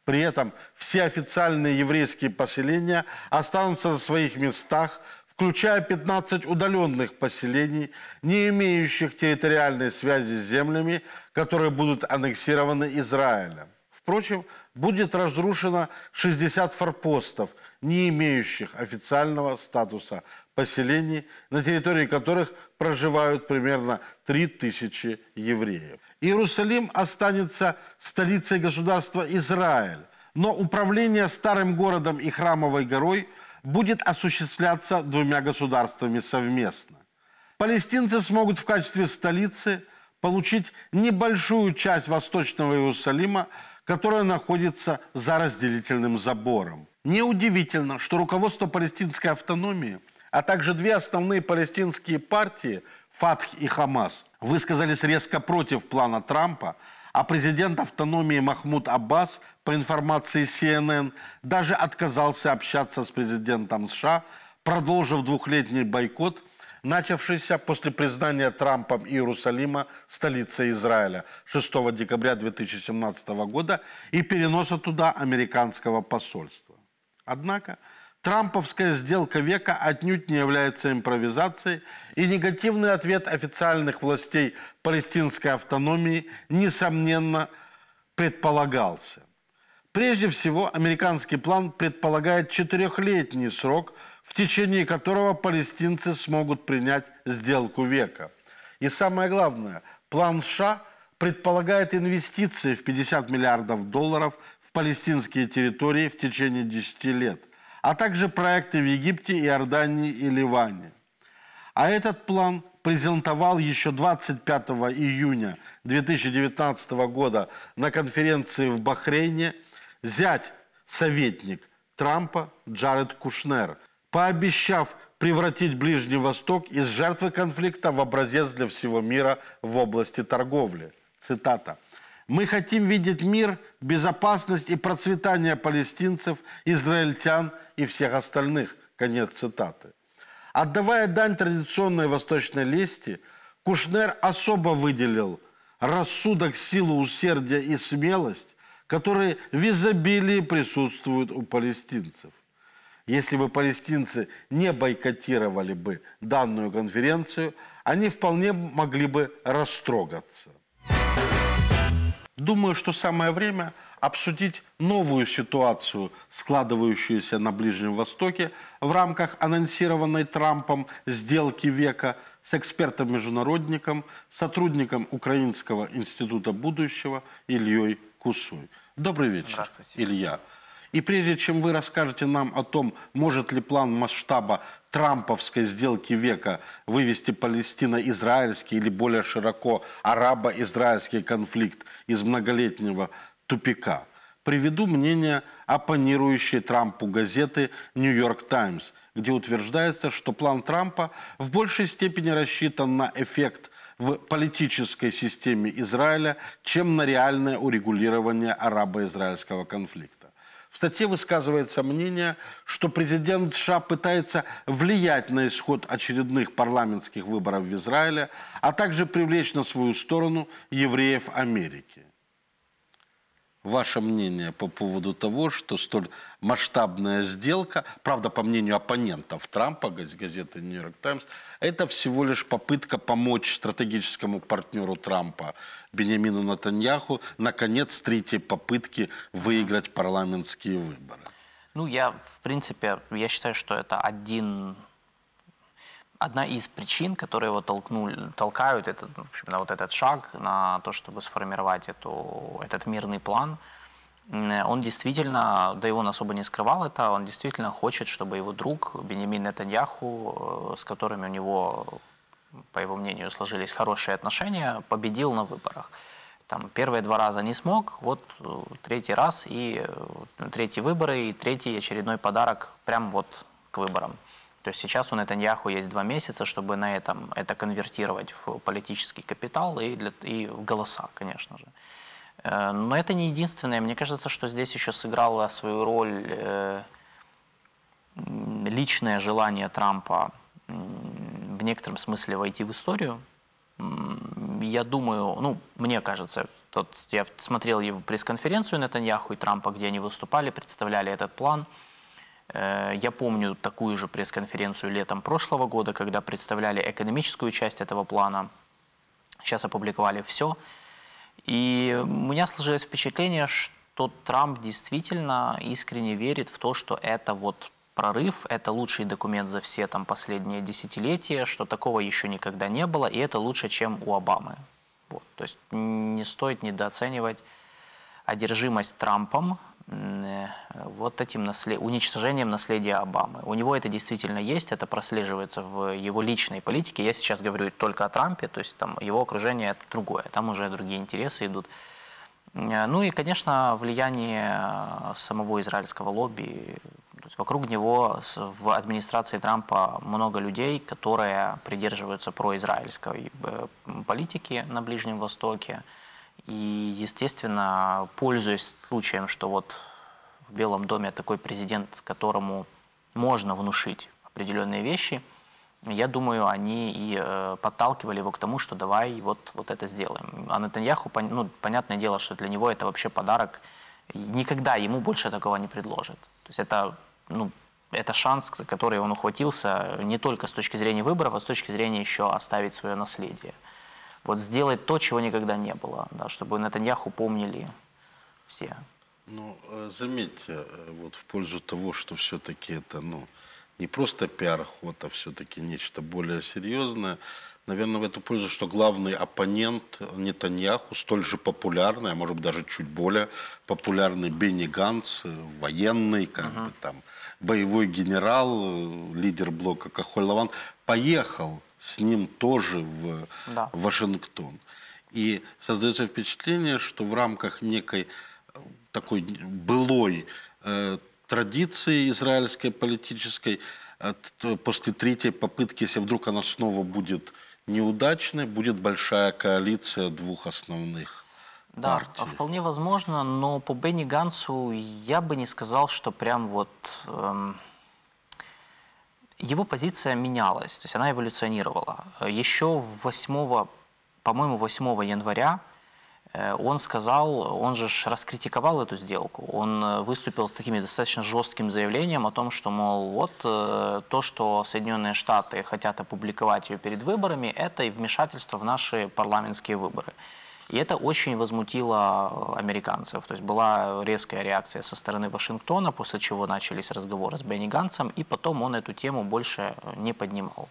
При этом все официальные еврейские поселения останутся на своих местах, включая 15 удаленных поселений, не имеющих территориальной связи с землями, которые будут аннексированы Израилем. Впрочем, будет разрушено 60 форпостов, не имеющих официального статуса поселений, на территории которых проживают примерно 3000 евреев. Иерусалим останется столицей государства Израиль, но управление старым городом и храмовой горой будет осуществляться двумя государствами совместно. Палестинцы смогут в качестве столицы получить небольшую часть восточного Иерусалима, которая находится за разделительным забором. Неудивительно, что руководство палестинской автономии, а также две основные палестинские партии – Фатх и Хамас, высказались резко против плана Трампа, а президент автономии Махмуд Аббас, по информации CNN, даже отказался общаться с президентом США, продолжив двухлетний бойкот, начавшийся после признания Трампом Иерусалима столицей Израиля 6 декабря 2017 года и переноса туда американского посольства. Однако – Трамповская сделка века отнюдь не является импровизацией, и негативный ответ официальных властей палестинской автономии, несомненно, предполагался. Прежде всего, американский план предполагает четырехлетний срок, в течение которого палестинцы смогут принять сделку века. И самое главное, план США предполагает инвестиции в 50 миллиардов долларов в палестинские территории в течение 10 лет – а также проекты в Египте, Иордании и Ливане. А этот план презентовал еще 25 июня 2019 года на конференции в Бахрейне зять советник Трампа Джаред Кушнер, пообещав превратить Ближний Восток из жертвы конфликта в образец для всего мира в области торговли. Цитата. Мы хотим видеть мир, безопасность и процветание палестинцев, израильтян и всех остальных. Конец цитаты. Отдавая дань традиционной восточной лести, Кушнер особо выделил рассудок, силу, усердие и смелость, которые в изобилии присутствуют у палестинцев. Если бы палестинцы не бойкотировали бы данную конференцию, они вполне могли бы растрогаться. Думаю, что самое время – обсудить новую ситуацию, складывающуюся на Ближнем Востоке в рамках анонсированной Трампом сделки века с экспертом-международником, сотрудником Украинского института будущего Ильей Кусой. Добрый вечер, Илья. И прежде чем вы расскажете нам о том, может ли план масштаба трамповской сделки века вывести Палестино-израильский или более широко арабо-израильский конфликт из многолетнего тупика. Приведу мнение оппонирующей Трампу газеты «Нью-Йорк Таймс», где утверждается, что план Трампа в большей степени рассчитан на эффект в политической системе Израиля, чем на реальное урегулирование арабо-израильского конфликта. В статье высказывается мнение, что президент США пытается влиять на исход очередных парламентских выборов в Израиле, а также привлечь на свою сторону евреев Америки ваше мнение по поводу того, что столь масштабная сделка, правда, по мнению оппонентов Трампа, газеты «Нью-Йорк Таймс», это всего лишь попытка помочь стратегическому партнеру Трампа, Бенемину Натаньяху, наконец, третьей попытки выиграть парламентские выборы? Ну, я, в принципе, я считаю, что это один одна из причин, которые его толкнули, толкают этот, в общем, на вот этот шаг, на то, чтобы сформировать эту, этот мирный план, он действительно, да его он особо не скрывал это, он действительно хочет, чтобы его друг Бенемин Нетаньяху, э, с которыми у него, по его мнению, сложились хорошие отношения, победил на выборах. Там первые два раза не смог, вот э, третий раз и э, третьи выборы, и третий очередной подарок прям вот к выборам. То есть сейчас у Нетаньяху есть два месяца, чтобы на этом это конвертировать в политический капитал и, для, и в голоса, конечно же. Э, но это не единственное. Мне кажется, что здесь еще сыграла свою роль э, личное желание Трампа в некотором смысле войти в историю. Я думаю, ну, мне кажется, тот, я смотрел его пресс-конференцию Нетаньяху и Трампа, где они выступали, представляли этот план – Э, я помню такую же пресс-конференцию летом прошлого года, когда представляли экономическую часть этого плана. Сейчас опубликовали все. И у меня сложилось впечатление, что Трамп действительно искренне верит в то, что это вот прорыв, это лучший документ за все там последние десятилетия, что такого еще никогда не было, и это лучше, чем у Обамы. Вот. То есть не стоит недооценивать одержимость Трампом Э, вот этим наслед... уничтожением наследия Обамы. У него это действительно есть, это прослеживается в его личной политике. Я сейчас говорю только о Трампе, то есть там его окружение это другое, там уже другие интересы идут. Э, ну и, конечно, влияние э, самого израильского лобби. То есть вокруг него в администрации Трампа много людей, которые придерживаются произраильской политики на Ближнем Востоке. И, естественно, пользуясь случаем, что вот в Белом доме такой президент, которому можно внушить определенные вещи, я думаю, они и э, подталкивали его к тому, что давай вот, вот это сделаем. А Натаньяху, пон, ну, понятное дело, что для него это вообще подарок. Никогда ему больше такого не предложат. То есть это, ну, это шанс, который он ухватился не только с точки зрения выборов, а с точки зрения еще оставить свое наследие вот сделать то, чего никогда не было, да, чтобы Натаньяху помнили все. Ну, э, заметьте, э, вот в пользу того, что все-таки это, ну, не просто пиар-ход, а все-таки нечто более серьезное, наверное, в эту пользу, что главный оппонент Нетаньяху, столь же популярный, а может быть даже чуть более популярный Бенни Ганс, э, военный, как uh-huh. бы там, боевой генерал, лидер блока Кахоль-Лаван, поехал с ним тоже в да. Вашингтон. И создается впечатление, что в рамках некой э, такой былой э, традиции израильской политической э, после третьей попытки, если вдруг она снова будет неудачной, будет большая коалиция двух основных да, партий. вполне возможно, но по Бенни Гансу я бы не сказал, что прям вот... Эм, его позиция менялась, то есть она эволюционировала. Еще 8, по-моему, 8 января э, он сказал, он же раскритиковал эту сделку. Он э, выступил с таким достаточно жестким заявлением о том, что, мол, вот э, то, что Соединенные Штаты хотят опубликовать ее перед выборами, это и вмешательство в наши парламентские выборы. И это очень возмутило э, американцев. То есть была резкая реакция со стороны Вашингтона, после чего начались разговоры с Бенни Гансом, и потом он эту тему больше э, не поднимал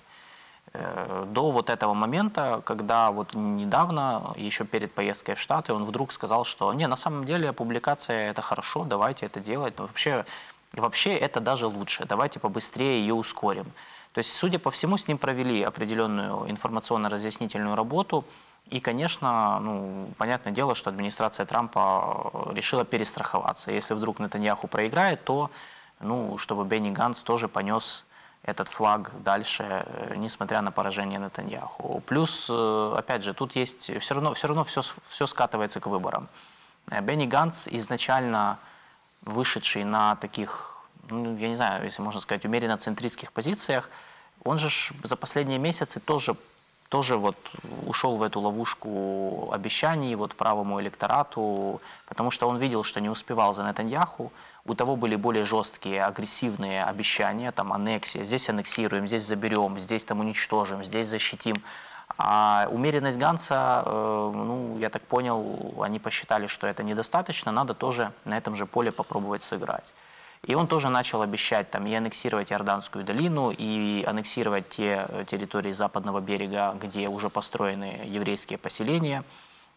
э, до вот этого момента, когда вот недавно, еще перед поездкой в Штаты, он вдруг сказал, что не, на самом деле публикация это хорошо, давайте это делать, вообще, вообще это даже лучше, давайте побыстрее ее ускорим. То есть, судя по всему, с ним провели определенную информационно-разъяснительную работу, и, конечно, ну, понятное дело, что администрация Трампа э, решила перестраховаться. Если вдруг Нетаньяху проиграет, то, ну, чтобы Бенни Ганс тоже понес этот флаг дальше, э, несмотря на поражение Нетаньяху. Плюс, э, опять же, тут есть все равно, все равно все, все скатывается к выборам. Бенни Ганс изначально вышедший на таких, ну, я не знаю, если можно сказать, умеренно центристских позициях, он же за последние месяцы тоже тоже вот ушел в эту ловушку обещаний вот правому электорату, потому что он видел, что не успевал за Нетаньяху. У того были более жесткие, агрессивные обещания, там аннексия, здесь аннексируем, здесь заберем, здесь там уничтожим, здесь защитим. А умеренность Ганса, э, ну, я так понял, они посчитали, что это недостаточно, надо тоже на этом же поле попробовать сыграть. И он тоже начал обещать там, и аннексировать Иорданскую долину, и аннексировать те э, территории западного берега, где уже построены еврейские поселения,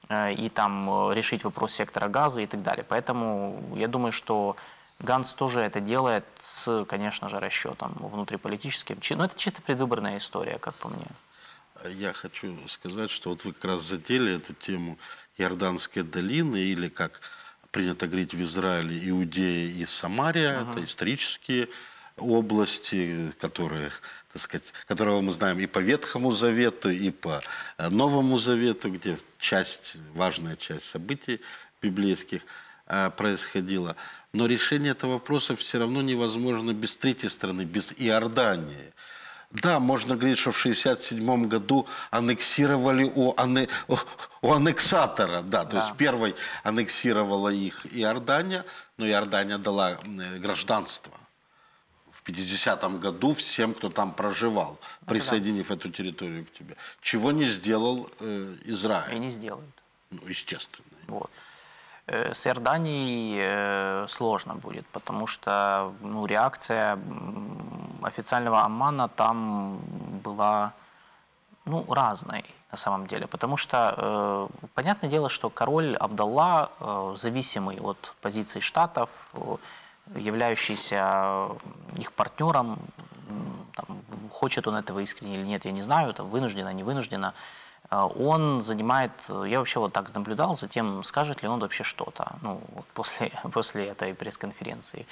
э, и там э, решить вопрос сектора газа и так далее. Поэтому я думаю, что Ганс тоже это делает с, конечно же, расчетом внутриполитическим. Но ну, это чисто предвыборная история, как по мне. Я хочу сказать, что вот вы как раз задели эту тему Иорданской долины или как принято говорить в Израиле Иудея и Самария, ага. это исторические области, которые, так сказать, которого мы знаем и по Ветхому Завету, и по э, Новому Завету, где часть, важная часть событий библейских э, происходила. Но решение этого вопроса все равно невозможно без третьей страны, без Иордании. Да, можно говорить, что в 1967 году аннексировали у, анне... у аннексатора, да, то да. есть первой аннексировала их Иордания, но Иордания дала э, гражданство в 50 году всем, кто там проживал, присоединив да. эту территорию к тебе. Чего не сделал э, Израиль. И не сделает. Ну, естественно. Вот э, с Иорданией э, сложно будет, потому что ну, реакция официального Аммана там была ну, разной на самом деле. Потому что, э, понятное дело, что король Абдалла, э, зависимый от позиций Штатов, э, являющийся э, их партнером, там, хочет он этого искренне или нет, я не знаю, это вынужденно, не вынужденно, э, он занимает, я вообще вот так наблюдал затем скажет ли он вообще что-то ну, вот после, после этой пресс-конференции.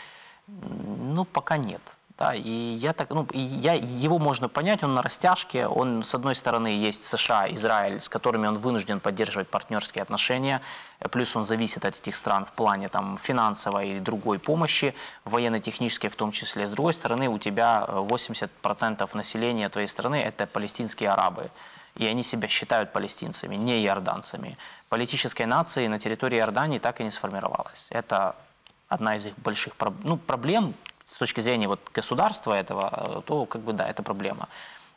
Ну, пока нет. Да, и я так, ну, и я, его можно понять, он на растяжке, он, с одной стороны, есть США, Израиль, с которыми он вынужден поддерживать партнерские отношения, плюс он зависит от этих стран в плане там, финансовой и другой помощи, военно-технической в том числе. С другой стороны, у тебя 80% э, населения твоей страны – это палестинские арабы, и они себя считают палестинцами, не иорданцами. Политической нации на территории Иордании так и не сформировалась. Это одна из их больших ну, проблем, с точки зрения вот государства этого, э, то как бы да, это проблема.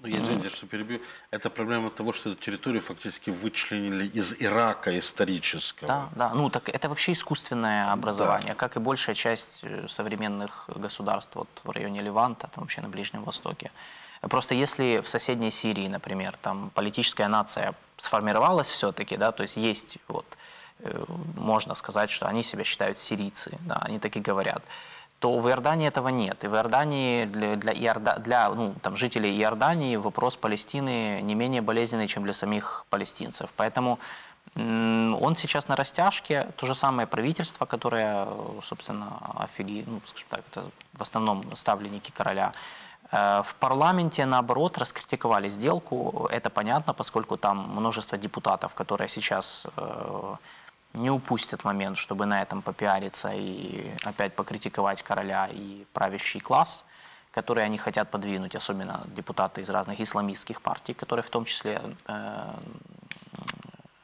Ну, я извините, что перебью. Это проблема того, что эту территорию фактически вычленили из Ирака исторического. Да, да. Ну, так это вообще искусственное образование, да. как и большая часть э, современных государств вот, в районе Леванта, там вообще на Ближнем Востоке. Просто если в соседней Сирии, например, там политическая нация сформировалась все-таки, да, то есть есть вот, э, можно сказать, что они себя считают сирийцы, да, они так и говорят то в Иордании этого нет. И в Иордании для, для, Иорда, для ну, там, жителей Иордании вопрос Палестины не менее болезненный, чем для самих палестинцев. Поэтому он сейчас на растяжке. То же самое правительство, которое, собственно, афили, ну, скажем так, это в основном ставленники короля. Э, в парламенте, наоборот, раскритиковали сделку. Это понятно, поскольку там множество депутатов, которые сейчас э, не упустят момент, чтобы на этом попиариться и опять покритиковать короля и правящий класс, которые они хотят подвинуть, особенно депутаты из разных исламистских партий, которые в том числе э,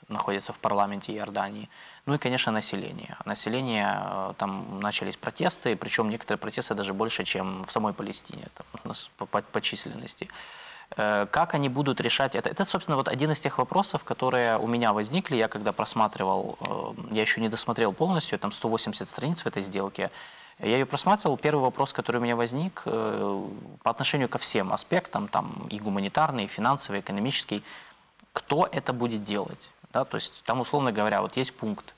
находятся в парламенте Иордании. Ну и, конечно, население. Население, э, там начались протесты, причем некоторые протесты даже больше, чем в самой Палестине там, по, по, по численности. Э, как они будут решать это? Это, собственно, вот один из тех вопросов, которые у меня возникли. Я когда просматривал, э, я еще не досмотрел полностью, там 180 страниц в этой сделке. Я ее просматривал. Первый вопрос, который у меня возник э, по отношению ко всем аспектам, там и гуманитарный, и финансовый, и экономический, кто это будет делать? Да, то есть там, условно говоря, вот есть пункт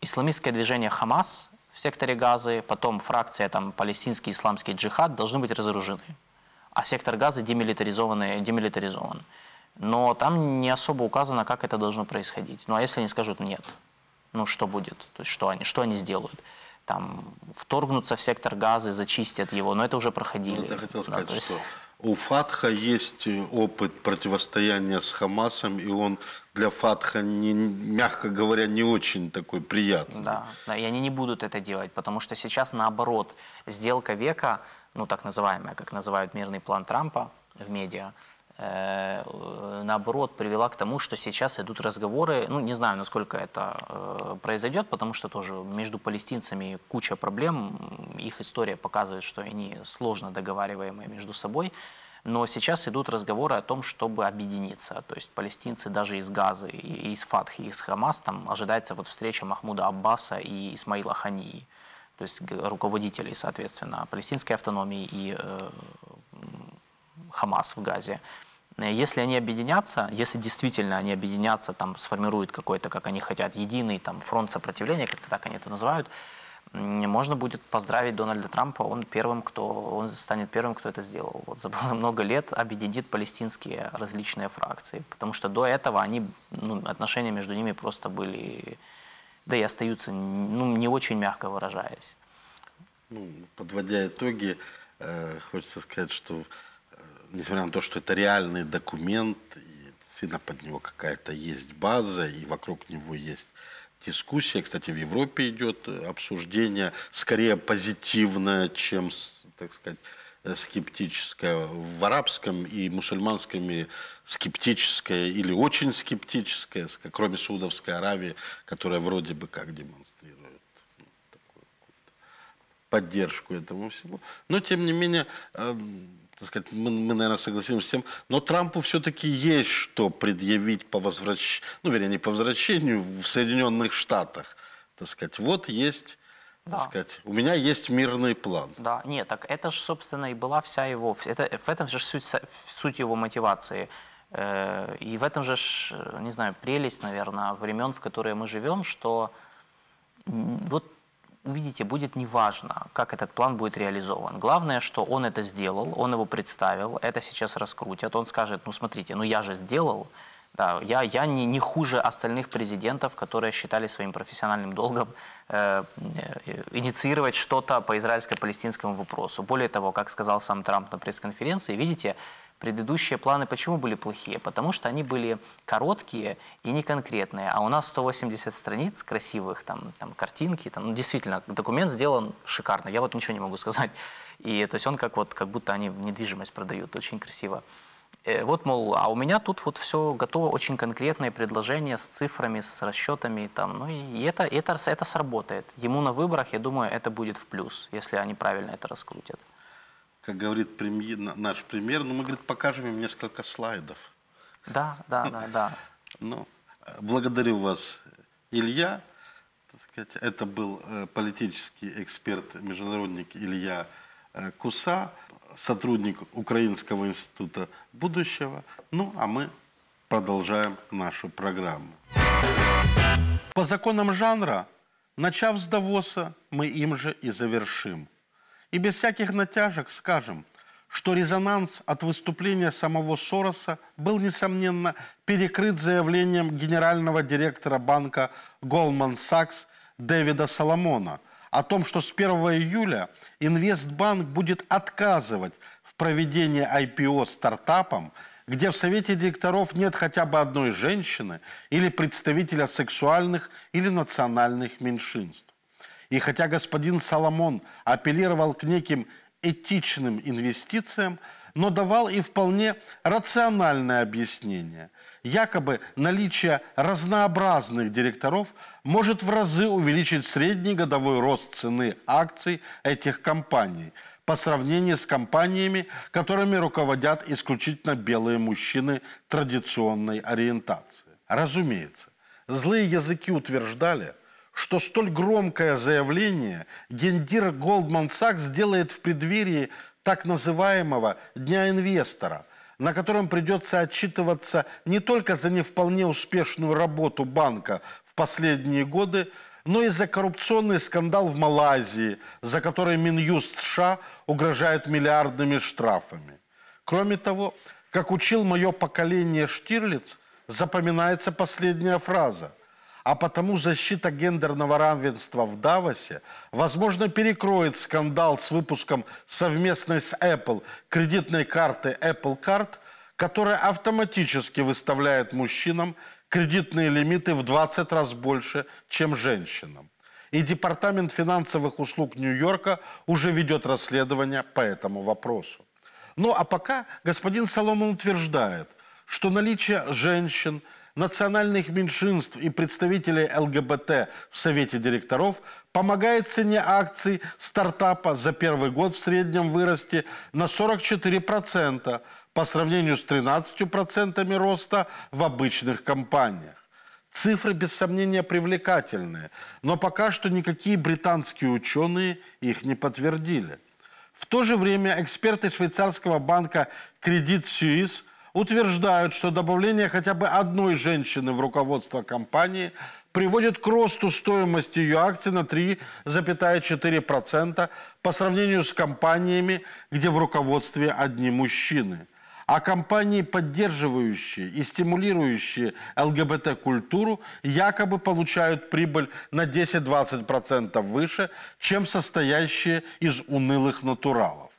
исламистское движение «Хамас» в секторе Газы, потом фракция там, «Палестинский исламский джихад» должны быть разоружены а сектор газа демилитаризован. демилитаризован. Но там не особо указано, как это должно происходить. Ну а если они скажут нет, ну что будет? То есть что они, что они сделают? Там вторгнутся в сектор газа, зачистят его, но это уже проходили. Ну, хотел сказать, да, есть... что у Фатха есть э, опыт противостояния с Хамасом, и он для Фатха, не, мягко говоря, не очень такой приятный. Да, да, и они не будут это делать, потому что сейчас, наоборот, сделка века ну так называемая, как называют мирный план Трампа в медиа, э, наоборот, привела к тому, что сейчас идут разговоры, ну, не знаю, насколько это э, произойдет, потому что тоже между палестинцами куча проблем, их история показывает, что они сложно договариваемые между собой, но сейчас идут разговоры о том, чтобы объединиться. То есть палестинцы даже из Газы, и из Фатхи, и из Хамас, там ожидается вот встреча Махмуда Аббаса и Исмаила Хании то есть руководителей, соответственно, палестинской автономии и э, Хамас в Газе. Если они объединятся, если действительно они объединятся, там сформируют какой-то, как они хотят, единый там фронт сопротивления, как-то так они это называют, можно будет поздравить Дональда Трампа, он первым, кто, он станет первым, кто это сделал. Вот за много лет объединит палестинские различные фракции, потому что до этого они, ну, отношения между ними просто были да и остаются, ну, не очень мягко выражаясь. Ну, подводя итоги, э, хочется сказать, что э, несмотря на то, что это реальный документ, и действительно под него какая-то есть база, и вокруг него есть дискуссия. Кстати, в Европе идет э, обсуждение, скорее позитивное, чем, так сказать, скептическое, в арабском и мусульманском мире скептическое или очень скептическое, кроме Саудовской Аравии, которая вроде бы как демонстрирует ну, поддержку этому всему. Но, тем не менее, э, так сказать, мы, мы, наверное, согласимся с тем, но Трампу все-таки есть что предъявить по возвращению, ну, вернее, не по возвращению в Соединенных Штатах. Так сказать, вот есть да. так сказать, у меня есть мирный план. Да, нет, так это же, собственно, и была вся его, это, в этом же суть, суть его мотивации. Э, и в этом же, не знаю, прелесть, наверное, времен, в которые мы живем, что вот увидите, будет неважно, как этот план будет реализован. Главное, что он это сделал, он его представил, это сейчас раскрутят, он скажет, ну смотрите, ну я же сделал, да, я, я не, не хуже остальных президентов, которые считали своим профессиональным долгом э, э, инициировать что-то по израильско-палестинскому вопросу. Более того, как сказал сам Трамп на пресс-конференции, видите, предыдущие планы почему были плохие? Потому что они были короткие и неконкретные. А у нас 180 страниц красивых, там, там картинки. Там, ну, действительно, документ сделан шикарно. Я вот ничего не могу сказать. И то есть он как, вот, как будто они недвижимость продают. Очень красиво. Э, вот, мол, а у меня тут вот все готово, очень конкретные предложения с цифрами, с расчетами. Там, ну и это, это, это сработает. Ему на выборах, я думаю, это будет в плюс, если они правильно это раскрутят. Как говорит премьер, наш премьер, ну мы, говорит, покажем им несколько слайдов. Да, да, да, да. Ну, благодарю вас, Илья. Это был э, политический эксперт, международник Илья э, Куса сотрудник Украинского института будущего. Ну, а мы продолжаем нашу программу. По законам жанра, начав с Давоса, мы им же и завершим. И без всяких натяжек скажем, что резонанс от выступления самого Сороса был, несомненно, перекрыт заявлением генерального директора банка Goldman Sachs Дэвида Соломона – о том, что с 1 июля Инвестбанк будет отказывать в проведении IPO стартапам, где в совете директоров нет хотя бы одной женщины или представителя сексуальных или национальных меньшинств. И хотя господин Соломон апеллировал к неким этичным инвестициям, но давал и вполне рациональное объяснение якобы наличие разнообразных директоров может в разы увеличить средний годовой рост цены акций этих компаний по сравнению с компаниями, которыми руководят исключительно белые мужчины традиционной ориентации. Разумеется, злые языки утверждали – что столь громкое заявление гендир Голдман Сакс сделает в преддверии так называемого «Дня инвестора», на котором придется отчитываться не только за не вполне успешную работу банка в последние годы, но и за коррупционный скандал в Малайзии, за который Минюст США угрожает миллиардными штрафами. Кроме того, как учил мое поколение Штирлиц, запоминается последняя фраза – а потому защита гендерного равенства в Давосе, возможно, перекроет скандал с выпуском совместной с Apple кредитной карты Apple Card, которая автоматически выставляет мужчинам кредитные лимиты в 20 раз больше, чем женщинам. И Департамент финансовых услуг Нью-Йорка уже ведет расследование по этому вопросу. Ну а пока господин Соломон утверждает, что наличие женщин – национальных меньшинств и представителей ЛГБТ в Совете директоров помогает цене акций стартапа за первый год в среднем вырасти на 44% по сравнению с 13% роста в обычных компаниях. Цифры, без сомнения, привлекательные, но пока что никакие британские ученые их не подтвердили. В то же время эксперты швейцарского банка Credit Suisse утверждают, что добавление хотя бы одной женщины в руководство компании приводит к росту стоимости ее акций на 3,4% по сравнению с компаниями, где в руководстве одни мужчины. А компании, поддерживающие и стимулирующие ЛГБТ-культуру, якобы получают прибыль на 10-20% выше, чем состоящие из унылых натуралов.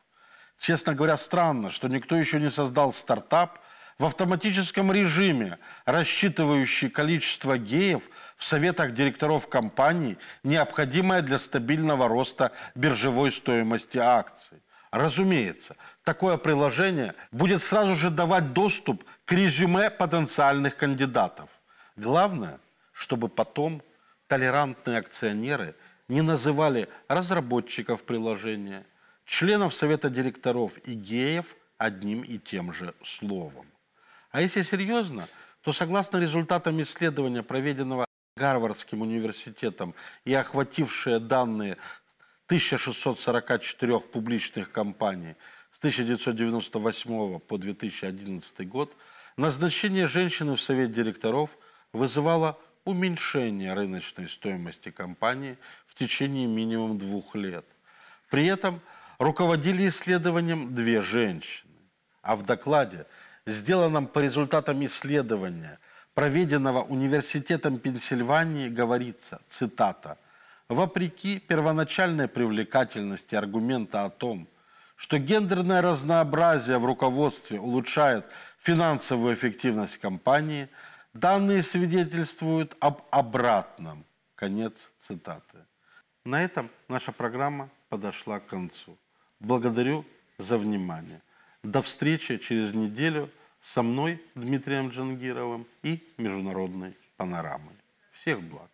Честно говоря, странно, что никто еще не создал стартап, в автоматическом режиме, рассчитывающий количество геев в советах директоров компаний, необходимое для стабильного роста биржевой стоимости акций. Разумеется, такое приложение будет сразу же давать доступ к резюме потенциальных кандидатов. Главное, чтобы потом толерантные акционеры не называли разработчиков приложения, членов совета директоров и геев одним и тем же словом. А если серьезно, то согласно результатам исследования, проведенного Гарвардским университетом и охватившие данные 1644 публичных компаний с 1998 по 2011 год, назначение женщины в совет директоров вызывало уменьшение рыночной стоимости компании в течение минимум двух лет. При этом руководили исследованием две женщины, а в докладе – сделанном по результатам исследования, проведенного Университетом Пенсильвании, говорится, цитата, «Вопреки первоначальной привлекательности аргумента о том, что гендерное разнообразие в руководстве улучшает финансовую эффективность компании, данные свидетельствуют об обратном». Конец цитаты. На этом наша программа подошла к концу. Благодарю за внимание. До встречи через неделю со мной, Дмитрием Джангировым, и международной панорамой. Всех благ!